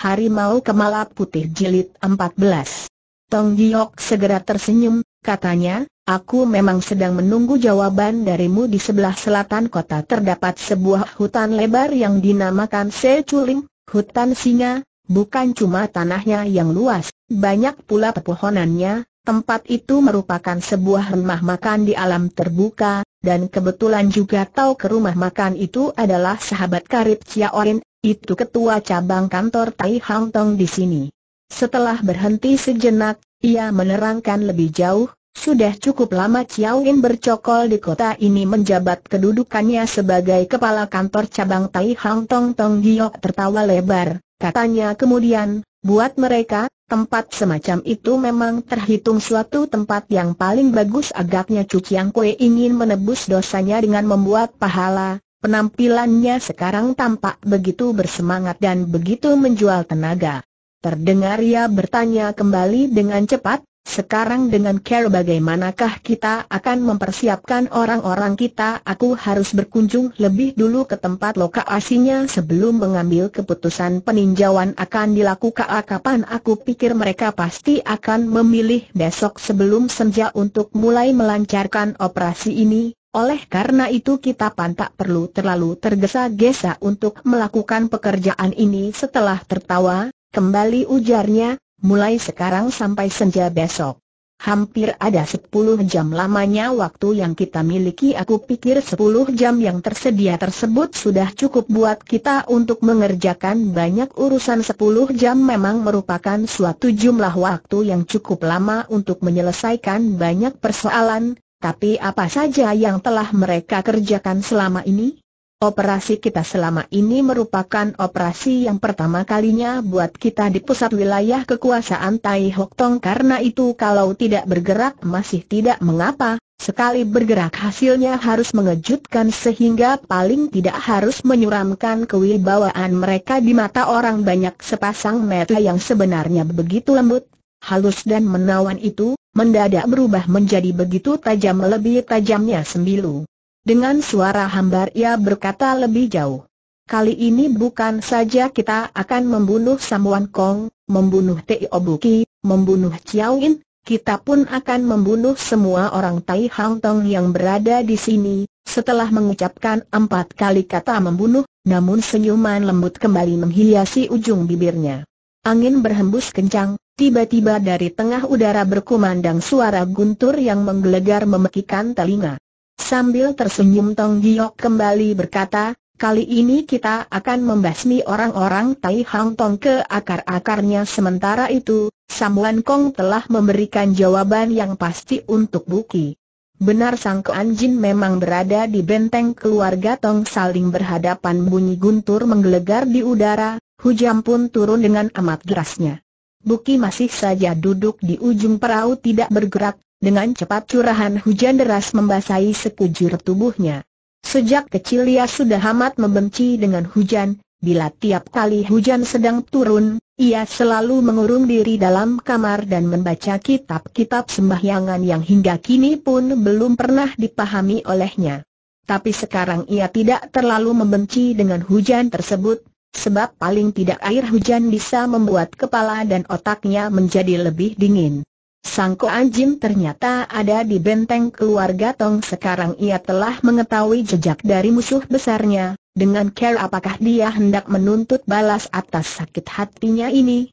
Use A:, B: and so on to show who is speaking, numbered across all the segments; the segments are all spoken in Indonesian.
A: Harimau Kemala Putih Jilid 14. Tong Giok segera tersenyum, katanya, aku memang sedang menunggu jawaban darimu di sebelah selatan kota terdapat sebuah hutan lebar yang dinamakan Se Culing, hutan singa, bukan cuma tanahnya yang luas, banyak pula pepohonannya, tempat itu merupakan sebuah rumah makan di alam terbuka, dan kebetulan juga tahu ke rumah makan itu adalah sahabat karib Chia Orin, itu ketua cabang kantor Tai Hang Tong di sini. Setelah berhenti sejenak, ia menerangkan lebih jauh, sudah cukup lama Chiao In bercokol di kota ini menjabat kedudukannya sebagai kepala kantor cabang Tai Hang Tong Tong Giok tertawa lebar, katanya kemudian, buat mereka, tempat semacam itu memang terhitung suatu tempat yang paling bagus agaknya Cuciang Chiang Kue ingin menebus dosanya dengan membuat pahala, Penampilannya sekarang tampak begitu bersemangat dan begitu menjual tenaga. Terdengar ia bertanya kembali dengan cepat, sekarang dengan care bagaimanakah kita akan mempersiapkan orang-orang kita Aku harus berkunjung lebih dulu ke tempat lokasinya sebelum mengambil keputusan peninjauan akan dilakukan Kapan aku pikir mereka pasti akan memilih besok sebelum senja untuk mulai melancarkan operasi ini oleh karena itu kita pantak perlu terlalu tergesa-gesa untuk melakukan pekerjaan ini setelah tertawa, kembali ujarnya, mulai sekarang sampai senja besok. Hampir ada 10 jam lamanya waktu yang kita miliki aku pikir 10 jam yang tersedia tersebut sudah cukup buat kita untuk mengerjakan banyak urusan 10 jam memang merupakan suatu jumlah waktu yang cukup lama untuk menyelesaikan banyak persoalan, tapi apa saja yang telah mereka kerjakan selama ini? Operasi kita selama ini merupakan operasi yang pertama kalinya buat kita di pusat wilayah kekuasaan Tai Hok Tong karena itu kalau tidak bergerak masih tidak mengapa, sekali bergerak hasilnya harus mengejutkan sehingga paling tidak harus menyuramkan kewibawaan mereka di mata orang banyak sepasang mata yang sebenarnya begitu lembut, halus dan menawan itu, mendadak berubah menjadi begitu tajam lebih tajamnya sembilu. Dengan suara hambar ia berkata lebih jauh. Kali ini bukan saja kita akan membunuh Samuan Kong, membunuh Tei Obuki, membunuh Chiao In, kita pun akan membunuh semua orang Tai Hang Tong yang berada di sini. Setelah mengucapkan empat kali kata membunuh, namun senyuman lembut kembali menghiasi ujung bibirnya. Angin berhembus kencang, Tiba-tiba dari tengah udara berkumandang suara guntur yang menggelegar memekikan telinga. Sambil tersenyum Tong Giok kembali berkata, kali ini kita akan membasmi orang-orang Tai Hang Tong ke akar-akarnya. Sementara itu, Samuan Kong telah memberikan jawaban yang pasti untuk Buki. Benar Sang Jin memang berada di benteng keluarga Tong saling berhadapan bunyi guntur menggelegar di udara, hujan pun turun dengan amat derasnya. Buki masih saja duduk di ujung perahu tidak bergerak, dengan cepat curahan hujan deras membasahi sekujur tubuhnya. Sejak kecil ia sudah amat membenci dengan hujan, bila tiap kali hujan sedang turun, ia selalu mengurung diri dalam kamar dan membaca kitab-kitab sembahyangan yang hingga kini pun belum pernah dipahami olehnya. Tapi sekarang ia tidak terlalu membenci dengan hujan tersebut, Sebab paling tidak air hujan bisa membuat kepala dan otaknya menjadi lebih dingin. Sangko Koan ternyata ada di benteng keluarga Tong sekarang ia telah mengetahui jejak dari musuh besarnya, dengan care apakah dia hendak menuntut balas atas sakit hatinya ini,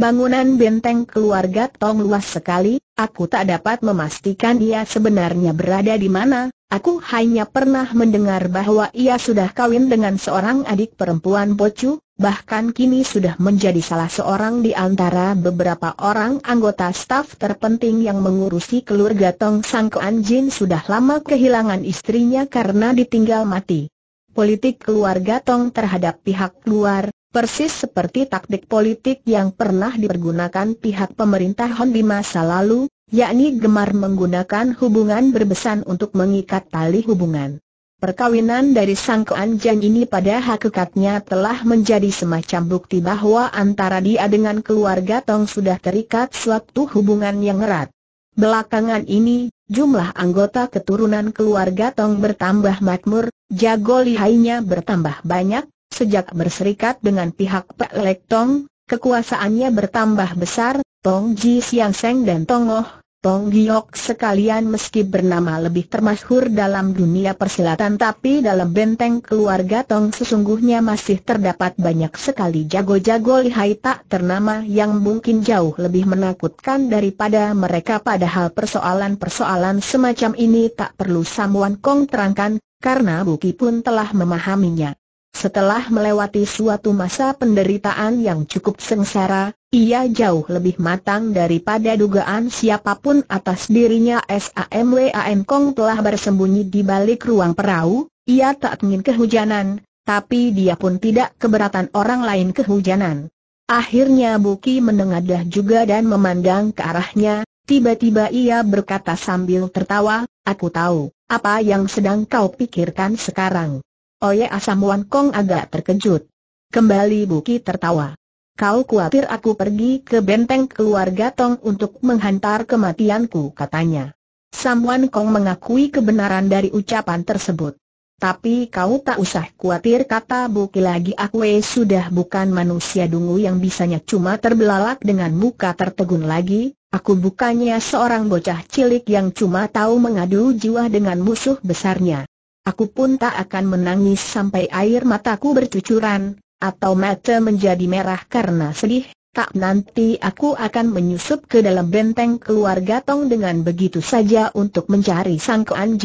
A: Bangunan benteng keluarga Tong luas sekali, aku tak dapat memastikan ia sebenarnya berada di mana, aku hanya pernah mendengar bahwa ia sudah kawin dengan seorang adik perempuan Bocu, bahkan kini sudah menjadi salah seorang di antara beberapa orang anggota staf terpenting yang mengurusi keluarga Tong Sang Jin sudah lama kehilangan istrinya karena ditinggal mati. Politik keluarga Tong terhadap pihak luar, persis seperti taktik politik yang pernah dipergunakan pihak pemerintah Hon di masa lalu, yakni gemar menggunakan hubungan berbesan untuk mengikat tali hubungan. Perkawinan dari sang Jan ini pada hakikatnya telah menjadi semacam bukti bahwa antara dia dengan keluarga Tong sudah terikat suatu hubungan yang erat. Belakangan ini, jumlah anggota keturunan keluarga Tong bertambah makmur, jago lihainya bertambah banyak, Sejak berserikat dengan pihak Pak Lek Tong, kekuasaannya bertambah besar, Tong Ji Siang Seng dan Tong Oh, Tong Giok sekalian meski bernama lebih termasyhur dalam dunia persilatan tapi dalam benteng keluarga Tong sesungguhnya masih terdapat banyak sekali jago-jago lihai tak ternama yang mungkin jauh lebih menakutkan daripada mereka padahal persoalan-persoalan semacam ini tak perlu Samuan Kong terangkan, karena Buki pun telah memahaminya. Setelah melewati suatu masa penderitaan yang cukup sengsara, ia jauh lebih matang daripada dugaan siapapun atas dirinya SAMWAN Kong telah bersembunyi di balik ruang perahu, ia tak ingin kehujanan, tapi dia pun tidak keberatan orang lain kehujanan. Akhirnya Buki menengadah juga dan memandang ke arahnya, tiba-tiba ia berkata sambil tertawa, aku tahu, apa yang sedang kau pikirkan sekarang. Oye oh ya, Asam Wan Kong agak terkejut. Kembali Buki tertawa. Kau khawatir aku pergi ke benteng keluarga Tong untuk menghantar kematianku katanya. Sam Wan Kong mengakui kebenaran dari ucapan tersebut. Tapi kau tak usah khawatir kata Buki lagi aku eh, sudah bukan manusia dungu yang bisanya cuma terbelalak dengan muka tertegun lagi, aku bukannya seorang bocah cilik yang cuma tahu mengadu jiwa dengan musuh besarnya. Aku pun tak akan menangis sampai air mataku bercucuran, atau mata menjadi merah karena sedih, tak nanti aku akan menyusup ke dalam benteng keluarga Tong dengan begitu saja untuk mencari sang Kuan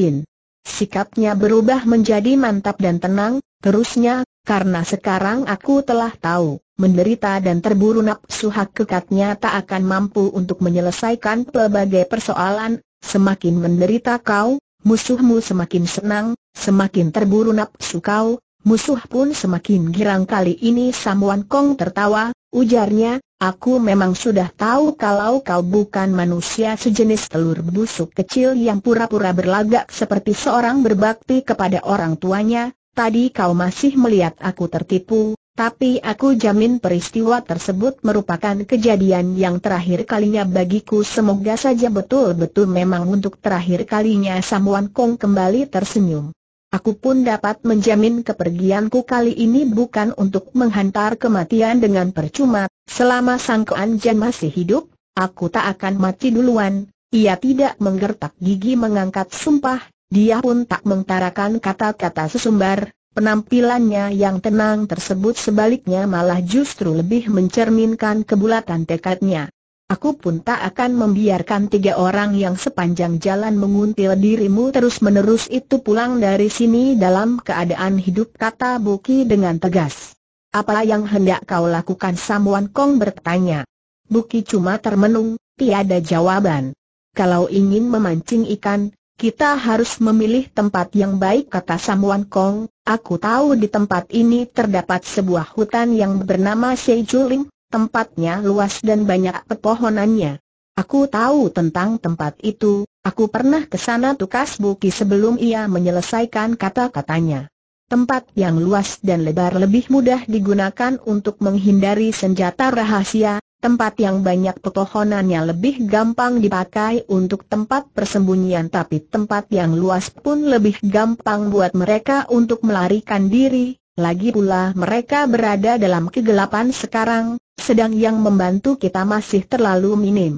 A: Sikapnya berubah menjadi mantap dan tenang, terusnya, karena sekarang aku telah tahu, menderita dan terburu nafsu hak kekatnya tak akan mampu untuk menyelesaikan pelbagai persoalan, semakin menderita kau, musuhmu semakin senang, Semakin terburu nafsu kau, musuh pun semakin girang kali ini Samuan Kong tertawa, ujarnya, aku memang sudah tahu kalau kau bukan manusia sejenis telur busuk kecil yang pura-pura berlagak seperti seorang berbakti kepada orang tuanya, tadi kau masih melihat aku tertipu, tapi aku jamin peristiwa tersebut merupakan kejadian yang terakhir kalinya bagiku Semoga saja betul-betul memang untuk terakhir kalinya Samuan Kong kembali tersenyum Aku pun dapat menjamin kepergianku kali ini bukan untuk menghantar kematian dengan percuma, selama Sang Keanjan masih hidup, aku tak akan mati duluan. Ia tidak menggertak gigi mengangkat sumpah, dia pun tak mengutarakan kata-kata sesumbar, penampilannya yang tenang tersebut sebaliknya malah justru lebih mencerminkan kebulatan tekadnya. Aku pun tak akan membiarkan tiga orang yang sepanjang jalan menguntil dirimu terus-menerus itu pulang dari sini dalam keadaan hidup kata Buki dengan tegas. Apa yang hendak kau lakukan Samuan Kong bertanya. Buki cuma termenung, tiada jawaban. Kalau ingin memancing ikan, kita harus memilih tempat yang baik kata Samuan Kong, aku tahu di tempat ini terdapat sebuah hutan yang bernama Sejuling, tempatnya luas dan banyak pepohonannya. Aku tahu tentang tempat itu, aku pernah ke sana tukas buki sebelum ia menyelesaikan kata-katanya. Tempat yang luas dan lebar lebih mudah digunakan untuk menghindari senjata rahasia, tempat yang banyak pepohonannya lebih gampang dipakai untuk tempat persembunyian tapi tempat yang luas pun lebih gampang buat mereka untuk melarikan diri, lagi pula mereka berada dalam kegelapan sekarang, sedang yang membantu kita masih terlalu minim.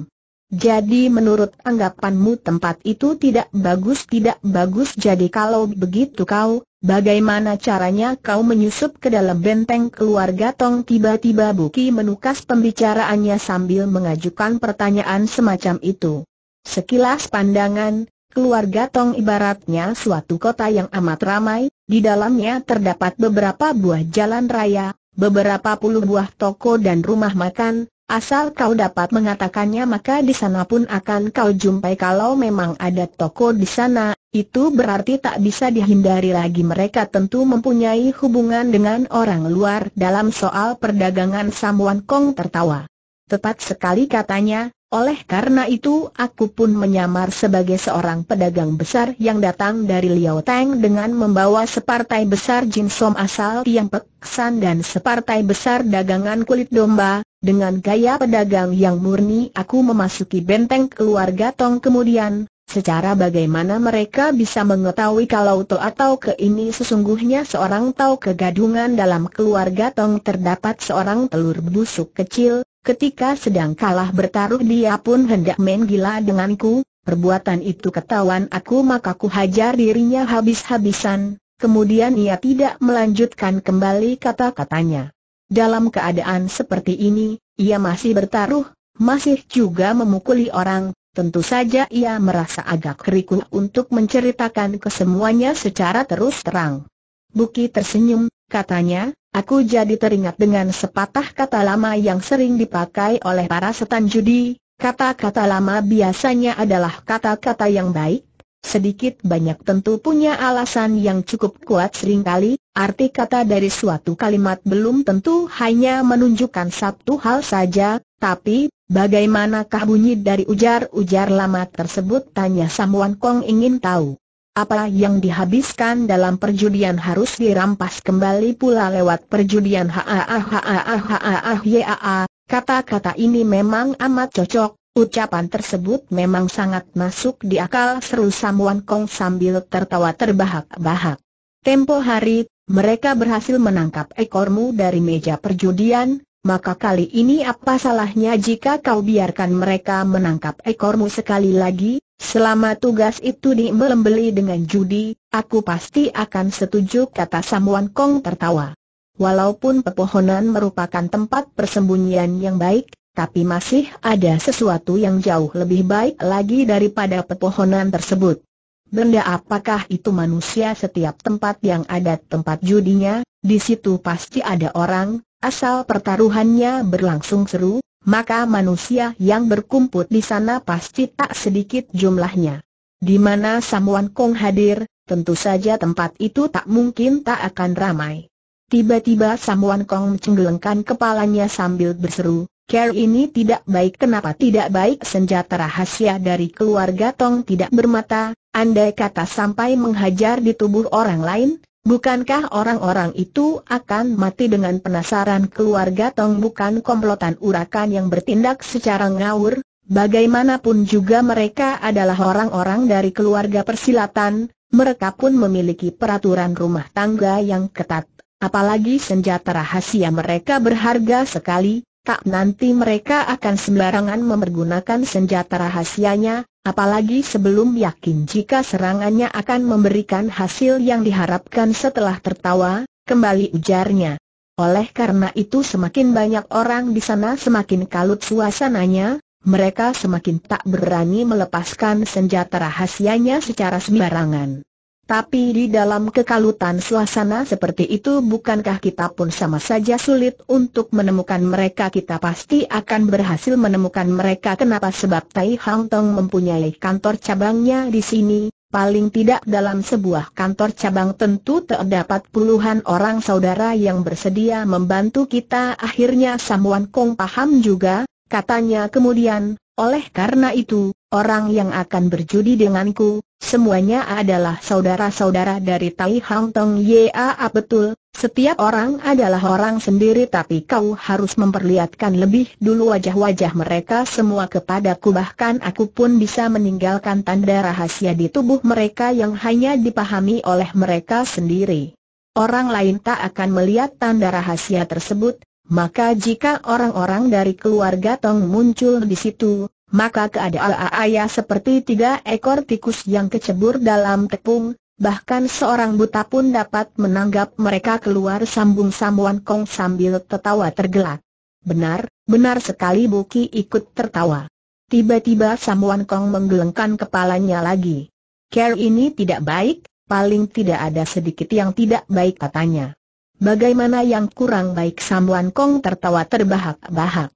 A: Jadi menurut anggapanmu tempat itu tidak bagus tidak bagus jadi kalau begitu kau, bagaimana caranya kau menyusup ke dalam benteng keluarga Tong tiba-tiba Buki menukas pembicaraannya sambil mengajukan pertanyaan semacam itu. Sekilas pandangan, keluarga Tong ibaratnya suatu kota yang amat ramai, di dalamnya terdapat beberapa buah jalan raya, beberapa puluh buah toko dan rumah makan, asal kau dapat mengatakannya maka di sana pun akan kau jumpai kalau memang ada toko di sana, itu berarti tak bisa dihindari lagi mereka tentu mempunyai hubungan dengan orang luar dalam soal perdagangan Samuan Kong tertawa. Tepat sekali katanya, oleh karena itu aku pun menyamar sebagai seorang pedagang besar yang datang dari Liao Tang dengan membawa separtai besar jin som asal yang San dan separtai besar dagangan kulit domba, dengan gaya pedagang yang murni aku memasuki benteng keluarga Tong kemudian, secara bagaimana mereka bisa mengetahui kalau To atau Ke ini sesungguhnya seorang Tau kegadungan dalam keluarga Tong terdapat seorang telur busuk kecil, Ketika sedang kalah bertaruh dia pun hendak main gila denganku, perbuatan itu ketahuan aku maka ku hajar dirinya habis-habisan, kemudian ia tidak melanjutkan kembali kata-katanya. Dalam keadaan seperti ini, ia masih bertaruh, masih juga memukuli orang, tentu saja ia merasa agak riku untuk menceritakan kesemuanya secara terus terang. Buki tersenyum, katanya, Aku jadi teringat dengan sepatah kata lama yang sering dipakai oleh para setan judi, kata-kata lama biasanya adalah kata-kata yang baik, sedikit banyak tentu punya alasan yang cukup kuat seringkali, arti kata dari suatu kalimat belum tentu hanya menunjukkan satu hal saja, tapi Bagaimanakah bunyi dari ujar-ujar lama tersebut? Tanya Samuan Kong ingin tahu. Apa yang dihabiskan dalam perjudian harus dirampas kembali pula lewat perjudian HAAHAAHAAHYAA. Kata-kata ini memang amat cocok, ucapan tersebut memang sangat masuk di akal seru Samuan Kong sambil tertawa terbahak-bahak. Tempo hari, mereka berhasil menangkap ekormu dari meja perjudian, maka kali ini apa salahnya jika kau biarkan mereka menangkap ekormu sekali lagi? Selama tugas itu diembel-embeli dengan judi, aku pasti akan setuju kata Samuan Kong tertawa. Walaupun pepohonan merupakan tempat persembunyian yang baik, tapi masih ada sesuatu yang jauh lebih baik lagi daripada pepohonan tersebut. Benda apakah itu manusia setiap tempat yang ada tempat judinya, di situ pasti ada orang, asal pertaruhannya berlangsung seru, maka manusia yang berkumpul di sana pasti tak sedikit jumlahnya. Di mana Samuan Kong hadir, tentu saja tempat itu tak mungkin tak akan ramai. Tiba-tiba Samuan Kong cenggelengkan kepalanya sambil berseru, Care ini tidak baik kenapa tidak baik senjata rahasia dari keluarga Tong tidak bermata, andai kata sampai menghajar di tubuh orang lain, Bukankah orang-orang itu akan mati dengan penasaran keluarga Tong bukan komplotan urakan yang bertindak secara ngawur? Bagaimanapun juga mereka adalah orang-orang dari keluarga persilatan, mereka pun memiliki peraturan rumah tangga yang ketat. Apalagi senjata rahasia mereka berharga sekali, tak nanti mereka akan sembarangan memergunakan senjata rahasianya, apalagi sebelum yakin jika serangannya akan memberikan hasil yang diharapkan setelah tertawa, kembali ujarnya. Oleh karena itu semakin banyak orang di sana semakin kalut suasananya, mereka semakin tak berani melepaskan senjata rahasianya secara sembarangan. Tapi di dalam kekalutan suasana seperti itu bukankah kita pun sama saja sulit untuk menemukan mereka kita pasti akan berhasil menemukan mereka kenapa sebab Tai Hang Tong mempunyai kantor cabangnya di sini, paling tidak dalam sebuah kantor cabang tentu terdapat puluhan orang saudara yang bersedia membantu kita akhirnya Samuan Kong paham juga, katanya kemudian, oleh karena itu, orang yang akan berjudi denganku, Semuanya adalah saudara-saudara dari Tai Hang Tong Yaa betul, setiap orang adalah orang sendiri tapi kau harus memperlihatkan lebih dulu wajah-wajah mereka semua kepadaku bahkan aku pun bisa meninggalkan tanda rahasia di tubuh mereka yang hanya dipahami oleh mereka sendiri. Orang lain tak akan melihat tanda rahasia tersebut, maka jika orang-orang dari keluarga Tong muncul di situ, maka keadaan ayah seperti tiga ekor tikus yang kecebur dalam tepung, bahkan seorang buta pun dapat menanggap mereka keluar sambung sambuan kong sambil tertawa tergelak. Benar, benar sekali Buki ikut tertawa. Tiba-tiba Samuan Kong menggelengkan kepalanya lagi. Care ini tidak baik, paling tidak ada sedikit yang tidak baik katanya. Bagaimana yang kurang baik Samuan Kong tertawa terbahak-bahak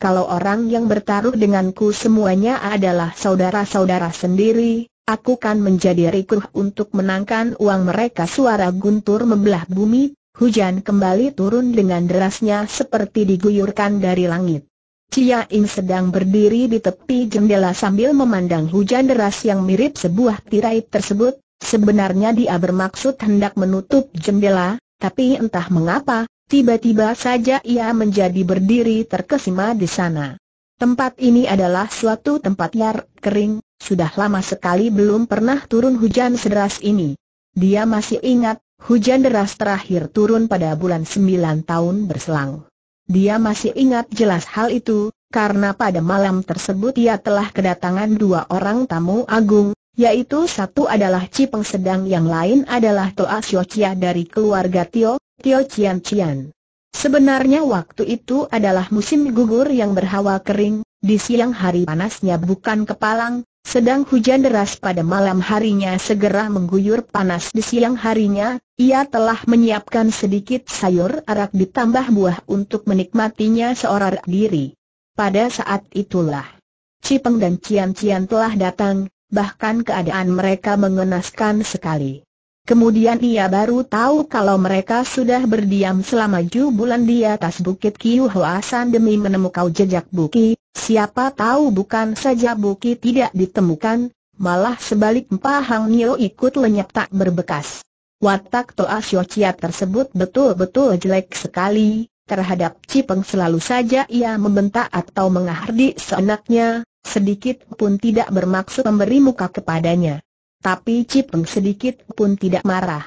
A: kalau orang yang bertaruh denganku semuanya adalah saudara-saudara sendiri, aku kan menjadi rikuh untuk menangkan uang mereka suara guntur membelah bumi, hujan kembali turun dengan derasnya seperti diguyurkan dari langit. Cia In sedang berdiri di tepi jendela sambil memandang hujan deras yang mirip sebuah tirai tersebut, sebenarnya dia bermaksud hendak menutup jendela, tapi entah mengapa, Tiba-tiba saja ia menjadi berdiri terkesima di sana. Tempat ini adalah suatu tempat liar, kering, sudah lama sekali belum pernah turun hujan sederas ini. Dia masih ingat, hujan deras terakhir turun pada bulan sembilan tahun berselang. Dia masih ingat jelas hal itu, karena pada malam tersebut ia telah kedatangan dua orang tamu agung, yaitu satu adalah cipeng sedang yang lain adalah Toa Sio Chia dari keluarga Tio, Tio Cian Cian. Sebenarnya waktu itu adalah musim gugur yang berhawa kering, di siang hari panasnya bukan kepalang, sedang hujan deras pada malam harinya segera mengguyur panas di siang harinya, ia telah menyiapkan sedikit sayur arak ditambah buah untuk menikmatinya seorang diri. Pada saat itulah, Cipeng dan Cian Cian telah datang, bahkan keadaan mereka mengenaskan sekali. Kemudian ia baru tahu kalau mereka sudah berdiam selama tujuh bulan di atas bukit Kiu Hoasan demi menemukan jejak Buki, siapa tahu bukan saja Buki tidak ditemukan, malah sebalik pahang Hang Nio ikut lenyap tak berbekas. Watak Toa Sio tersebut betul-betul jelek sekali, terhadap Cipeng selalu saja ia membentak atau mengahardi seenaknya, Sedikit pun tidak bermaksud memberi muka kepadanya. Tapi Cipeng sedikit pun tidak marah.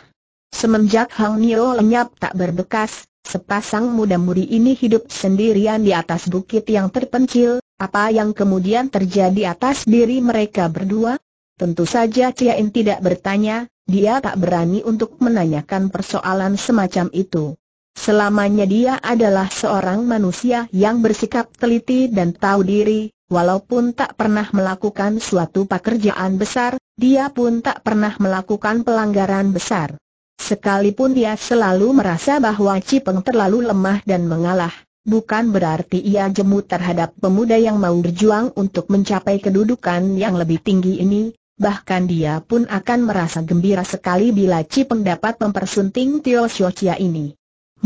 A: Semenjak Hang Nio lenyap tak berbekas, sepasang muda-mudi ini hidup sendirian di atas bukit yang terpencil, apa yang kemudian terjadi atas diri mereka berdua? Tentu saja Cia tidak bertanya, dia tak berani untuk menanyakan persoalan semacam itu. Selamanya dia adalah seorang manusia yang bersikap teliti dan tahu diri, Walaupun tak pernah melakukan suatu pekerjaan besar, dia pun tak pernah melakukan pelanggaran besar. Sekalipun dia selalu merasa bahwa Cipeng terlalu lemah dan mengalah, bukan berarti ia jemu terhadap pemuda yang mau berjuang untuk mencapai kedudukan yang lebih tinggi ini, bahkan dia pun akan merasa gembira sekali bila Cipeng dapat mempersunting Tio Xiaochia ini.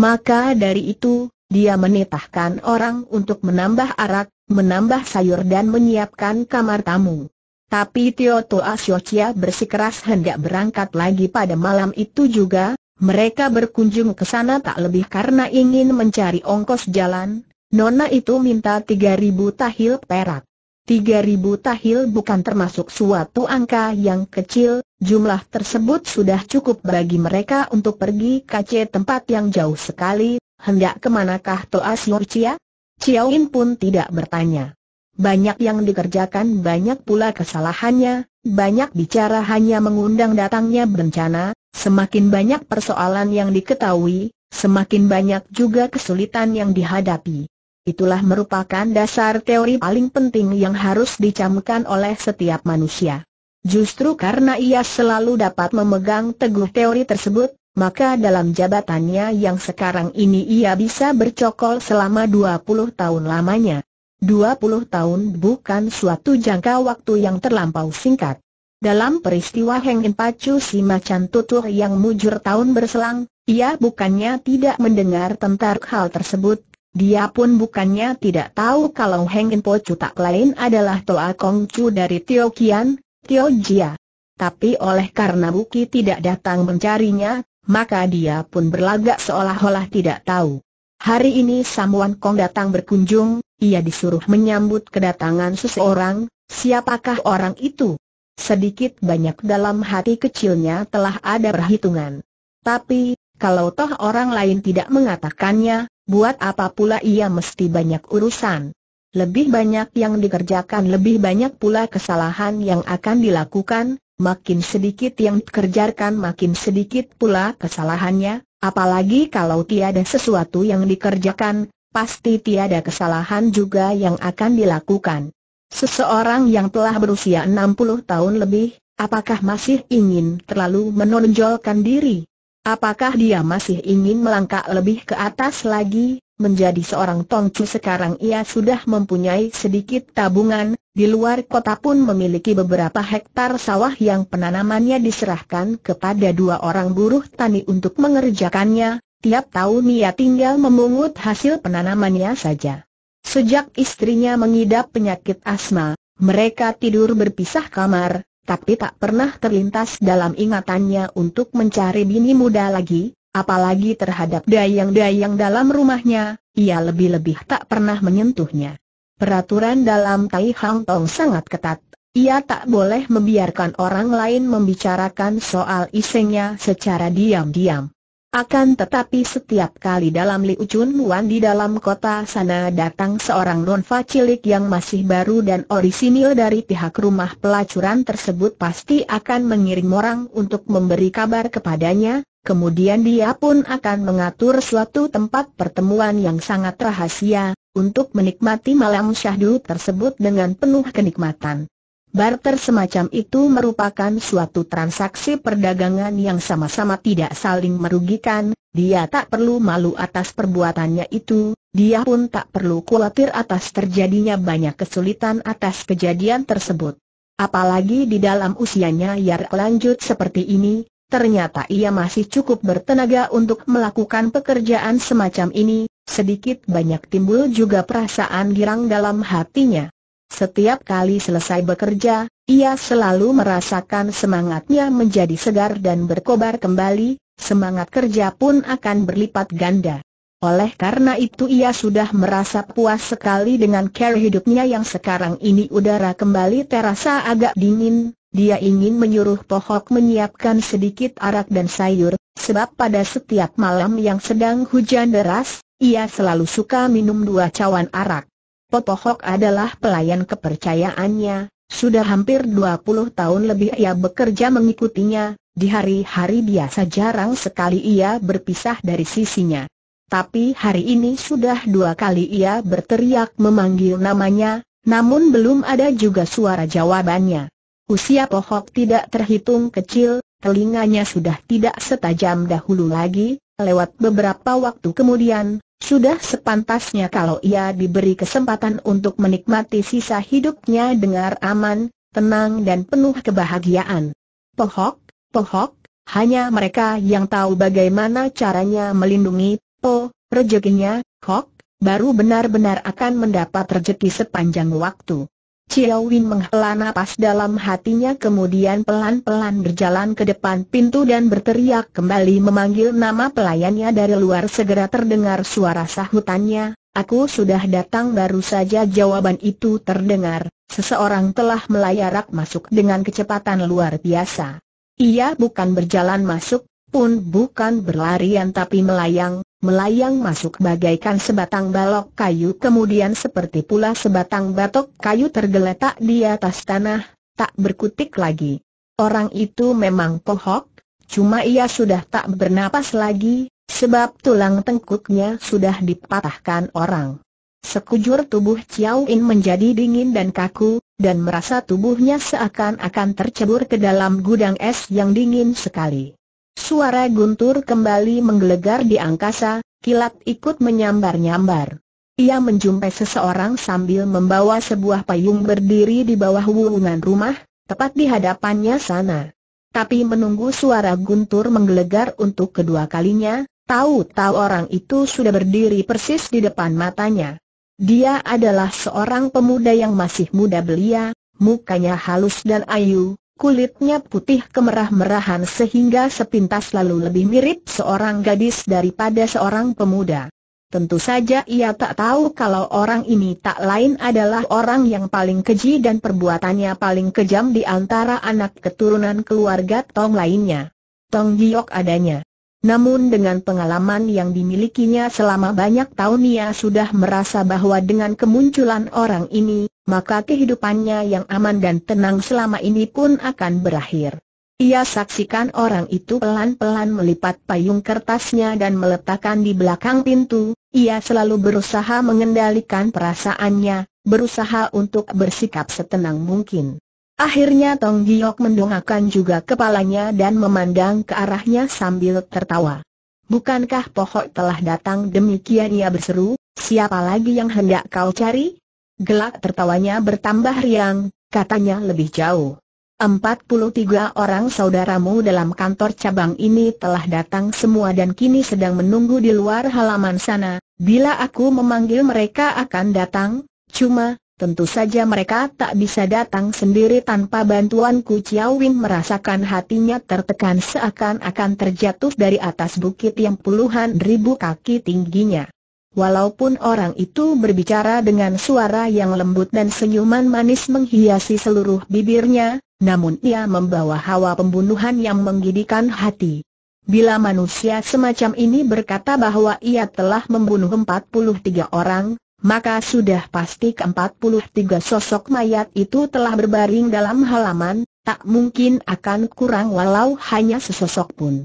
A: Maka dari itu, dia menitahkan orang untuk menambah arak, menambah sayur dan menyiapkan kamar tamu. Tapi Tio Toa Siocia bersikeras hendak berangkat lagi pada malam itu juga, mereka berkunjung ke sana tak lebih karena ingin mencari ongkos jalan, Nona itu minta 3.000 tahil perak. 3.000 tahil bukan termasuk suatu angka yang kecil, jumlah tersebut sudah cukup bagi mereka untuk pergi ke tempat yang jauh sekali, hendak kemanakah Toa Siocia? Xiao Yin pun tidak bertanya. Banyak yang dikerjakan banyak pula kesalahannya, banyak bicara hanya mengundang datangnya bencana, semakin banyak persoalan yang diketahui, semakin banyak juga kesulitan yang dihadapi. Itulah merupakan dasar teori paling penting yang harus dicamkan oleh setiap manusia. Justru karena ia selalu dapat memegang teguh teori tersebut, maka dalam jabatannya yang sekarang ini ia bisa bercokol selama 20 tahun lamanya. 20 tahun bukan suatu jangka waktu yang terlampau singkat. Dalam peristiwa Heng In Pacu si macan tutur yang mujur tahun berselang, ia bukannya tidak mendengar tentang hal tersebut, dia pun bukannya tidak tahu kalau Heng In Pacu tak lain adalah Toa Kong Chu dari Tio Kian, Tio Jia. Tapi oleh karena Buki tidak datang mencarinya, maka dia pun berlagak seolah-olah tidak tahu. Hari ini Samuan Kong datang berkunjung, ia disuruh menyambut kedatangan seseorang, siapakah orang itu? Sedikit banyak dalam hati kecilnya telah ada perhitungan. Tapi, kalau toh orang lain tidak mengatakannya, buat apa pula ia mesti banyak urusan? Lebih banyak yang dikerjakan lebih banyak pula kesalahan yang akan dilakukan, makin sedikit yang dikerjakan makin sedikit pula kesalahannya, apalagi kalau tiada sesuatu yang dikerjakan, pasti tiada kesalahan juga yang akan dilakukan. Seseorang yang telah berusia 60 tahun lebih, apakah masih ingin terlalu menonjolkan diri? Apakah dia masih ingin melangkah lebih ke atas lagi? Menjadi seorang tongcu sekarang ia sudah mempunyai sedikit tabungan, di luar kota pun memiliki beberapa hektar sawah yang penanamannya diserahkan kepada dua orang buruh tani untuk mengerjakannya, tiap tahun ia tinggal memungut hasil penanamannya saja. Sejak istrinya mengidap penyakit asma, mereka tidur berpisah kamar, tapi tak pernah terlintas dalam ingatannya untuk mencari bini muda lagi, apalagi terhadap dayang-dayang dalam rumahnya, ia lebih-lebih tak pernah menyentuhnya. Peraturan dalam Tai Hang Tong sangat ketat. Ia tak boleh membiarkan orang lain membicarakan soal isengnya secara diam-diam. Akan tetapi setiap kali dalam Liu Chun Wan di dalam kota sana datang seorang non facilik yang masih baru dan orisinil dari pihak rumah pelacuran tersebut pasti akan mengirim orang untuk memberi kabar kepadanya, Kemudian dia pun akan mengatur suatu tempat pertemuan yang sangat rahasia, untuk menikmati malam syahdu tersebut dengan penuh kenikmatan. Barter semacam itu merupakan suatu transaksi perdagangan yang sama-sama tidak saling merugikan, dia tak perlu malu atas perbuatannya itu, dia pun tak perlu khawatir atas terjadinya banyak kesulitan atas kejadian tersebut. Apalagi di dalam usianya yang lanjut seperti ini, ternyata ia masih cukup bertenaga untuk melakukan pekerjaan semacam ini, sedikit banyak timbul juga perasaan girang dalam hatinya. Setiap kali selesai bekerja, ia selalu merasakan semangatnya menjadi segar dan berkobar kembali, semangat kerja pun akan berlipat ganda. Oleh karena itu ia sudah merasa puas sekali dengan care hidupnya yang sekarang ini udara kembali terasa agak dingin, dia ingin menyuruh Pohok menyiapkan sedikit arak dan sayur, sebab pada setiap malam yang sedang hujan deras, ia selalu suka minum dua cawan arak. Pohok adalah pelayan kepercayaannya, sudah hampir 20 tahun lebih ia bekerja mengikutinya, di hari-hari biasa jarang sekali ia berpisah dari sisinya. Tapi hari ini sudah dua kali ia berteriak memanggil namanya, namun belum ada juga suara jawabannya. Usia Pohok tidak terhitung kecil, telinganya sudah tidak setajam dahulu lagi, lewat beberapa waktu kemudian, sudah sepantasnya kalau ia diberi kesempatan untuk menikmati sisa hidupnya dengar aman, tenang dan penuh kebahagiaan. Pohok, pohok, hanya mereka yang tahu bagaimana caranya melindungi, po, rejekinya, kok, baru benar-benar akan mendapat rezeki sepanjang waktu. Chiao Win menghela napas dalam hatinya kemudian pelan-pelan berjalan ke depan pintu dan berteriak kembali memanggil nama pelayannya dari luar segera terdengar suara sahutannya, aku sudah datang baru saja jawaban itu terdengar, seseorang telah melayarak masuk dengan kecepatan luar biasa. Ia bukan berjalan masuk, pun bukan berlarian tapi melayang, melayang masuk bagaikan sebatang balok kayu kemudian seperti pula sebatang batok kayu tergeletak di atas tanah, tak berkutik lagi. Orang itu memang pohok, cuma ia sudah tak bernapas lagi, sebab tulang tengkuknya sudah dipatahkan orang. Sekujur tubuh Chiao In menjadi dingin dan kaku, dan merasa tubuhnya seakan-akan tercebur ke dalam gudang es yang dingin sekali. Suara guntur kembali menggelegar di angkasa, kilat ikut menyambar-nyambar. Ia menjumpai seseorang sambil membawa sebuah payung berdiri di bawah wulungan rumah, tepat di hadapannya sana. Tapi menunggu suara guntur menggelegar untuk kedua kalinya, tahu-tahu orang itu sudah berdiri persis di depan matanya. Dia adalah seorang pemuda yang masih muda belia, mukanya halus dan ayu, kulitnya putih kemerah-merahan sehingga sepintas lalu lebih mirip seorang gadis daripada seorang pemuda. Tentu saja ia tak tahu kalau orang ini tak lain adalah orang yang paling keji dan perbuatannya paling kejam di antara anak keturunan keluarga Tong lainnya. Tong Giok adanya. Namun dengan pengalaman yang dimilikinya selama banyak tahun ia sudah merasa bahwa dengan kemunculan orang ini, maka kehidupannya yang aman dan tenang selama ini pun akan berakhir. Ia saksikan orang itu pelan-pelan melipat payung kertasnya dan meletakkan di belakang pintu, ia selalu berusaha mengendalikan perasaannya, berusaha untuk bersikap setenang mungkin. Akhirnya Tong Giok mendongakkan juga kepalanya dan memandang ke arahnya sambil tertawa. Bukankah pohon telah datang demikian ia berseru, siapa lagi yang hendak kau cari? Gelak tertawanya bertambah riang, katanya lebih jauh. Empat puluh tiga orang saudaramu dalam kantor cabang ini telah datang semua dan kini sedang menunggu di luar halaman sana, bila aku memanggil mereka akan datang, cuma, Tentu saja mereka tak bisa datang sendiri tanpa bantuan Ku Chiao Win merasakan hatinya tertekan seakan-akan terjatuh dari atas bukit yang puluhan ribu kaki tingginya. Walaupun orang itu berbicara dengan suara yang lembut dan senyuman manis menghiasi seluruh bibirnya, namun ia membawa hawa pembunuhan yang menggidikan hati. Bila manusia semacam ini berkata bahwa ia telah membunuh 43 orang, maka sudah pasti ke-43 sosok mayat itu telah berbaring dalam halaman, tak mungkin akan kurang walau hanya sesosok pun.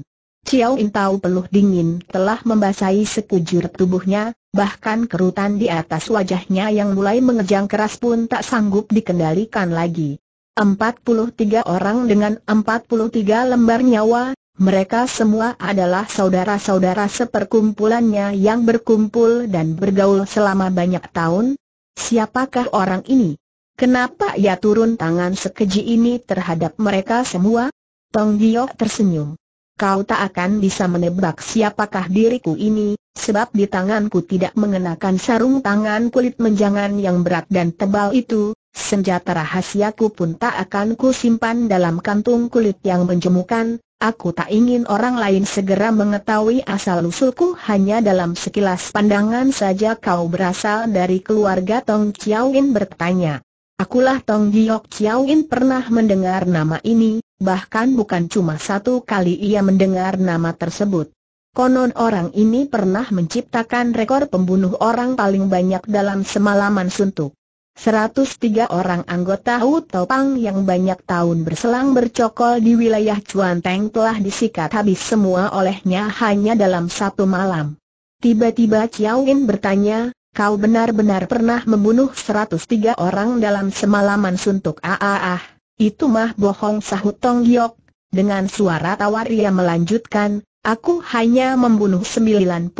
A: Ciao Intau peluh dingin telah membasahi sekujur tubuhnya, bahkan kerutan di atas wajahnya yang mulai mengejang keras pun tak sanggup dikendalikan lagi. 43 orang dengan 43 lembar nyawa, mereka semua adalah saudara-saudara seperkumpulannya yang berkumpul dan bergaul selama banyak tahun. Siapakah orang ini? Kenapa ia turun tangan sekeji ini terhadap mereka semua? Tong Gio tersenyum. Kau tak akan bisa menebak siapakah diriku ini, sebab di tanganku tidak mengenakan sarung tangan kulit menjangan yang berat dan tebal itu, senjata rahasiaku pun tak akan kusimpan dalam kantung kulit yang menjemukan, Aku tak ingin orang lain segera mengetahui asal-usulku hanya dalam sekilas pandangan saja kau berasal dari keluarga Tong Chiaoin bertanya. Akulah Tong Giok Chiaoin pernah mendengar nama ini, bahkan bukan cuma satu kali ia mendengar nama tersebut. Konon orang ini pernah menciptakan rekor pembunuh orang paling banyak dalam semalaman suntuk. 103 orang anggota Utopang Taupang yang banyak tahun berselang bercokol di wilayah Chuan Teng telah disikat habis semua olehnya hanya dalam satu malam. Tiba-tiba Chiao Yin bertanya, kau benar-benar pernah membunuh 103 orang dalam semalaman suntuk aaah, itu mah bohong sahut Tong Giok. Dengan suara tawar ia melanjutkan, aku hanya membunuh 99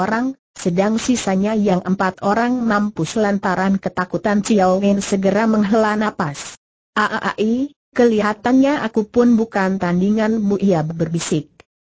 A: orang, sedang sisanya yang empat orang mampus lantaran ketakutan Chiao Wen segera menghela napas. Aaai, kelihatannya aku pun bukan tandinganmu ia berbisik.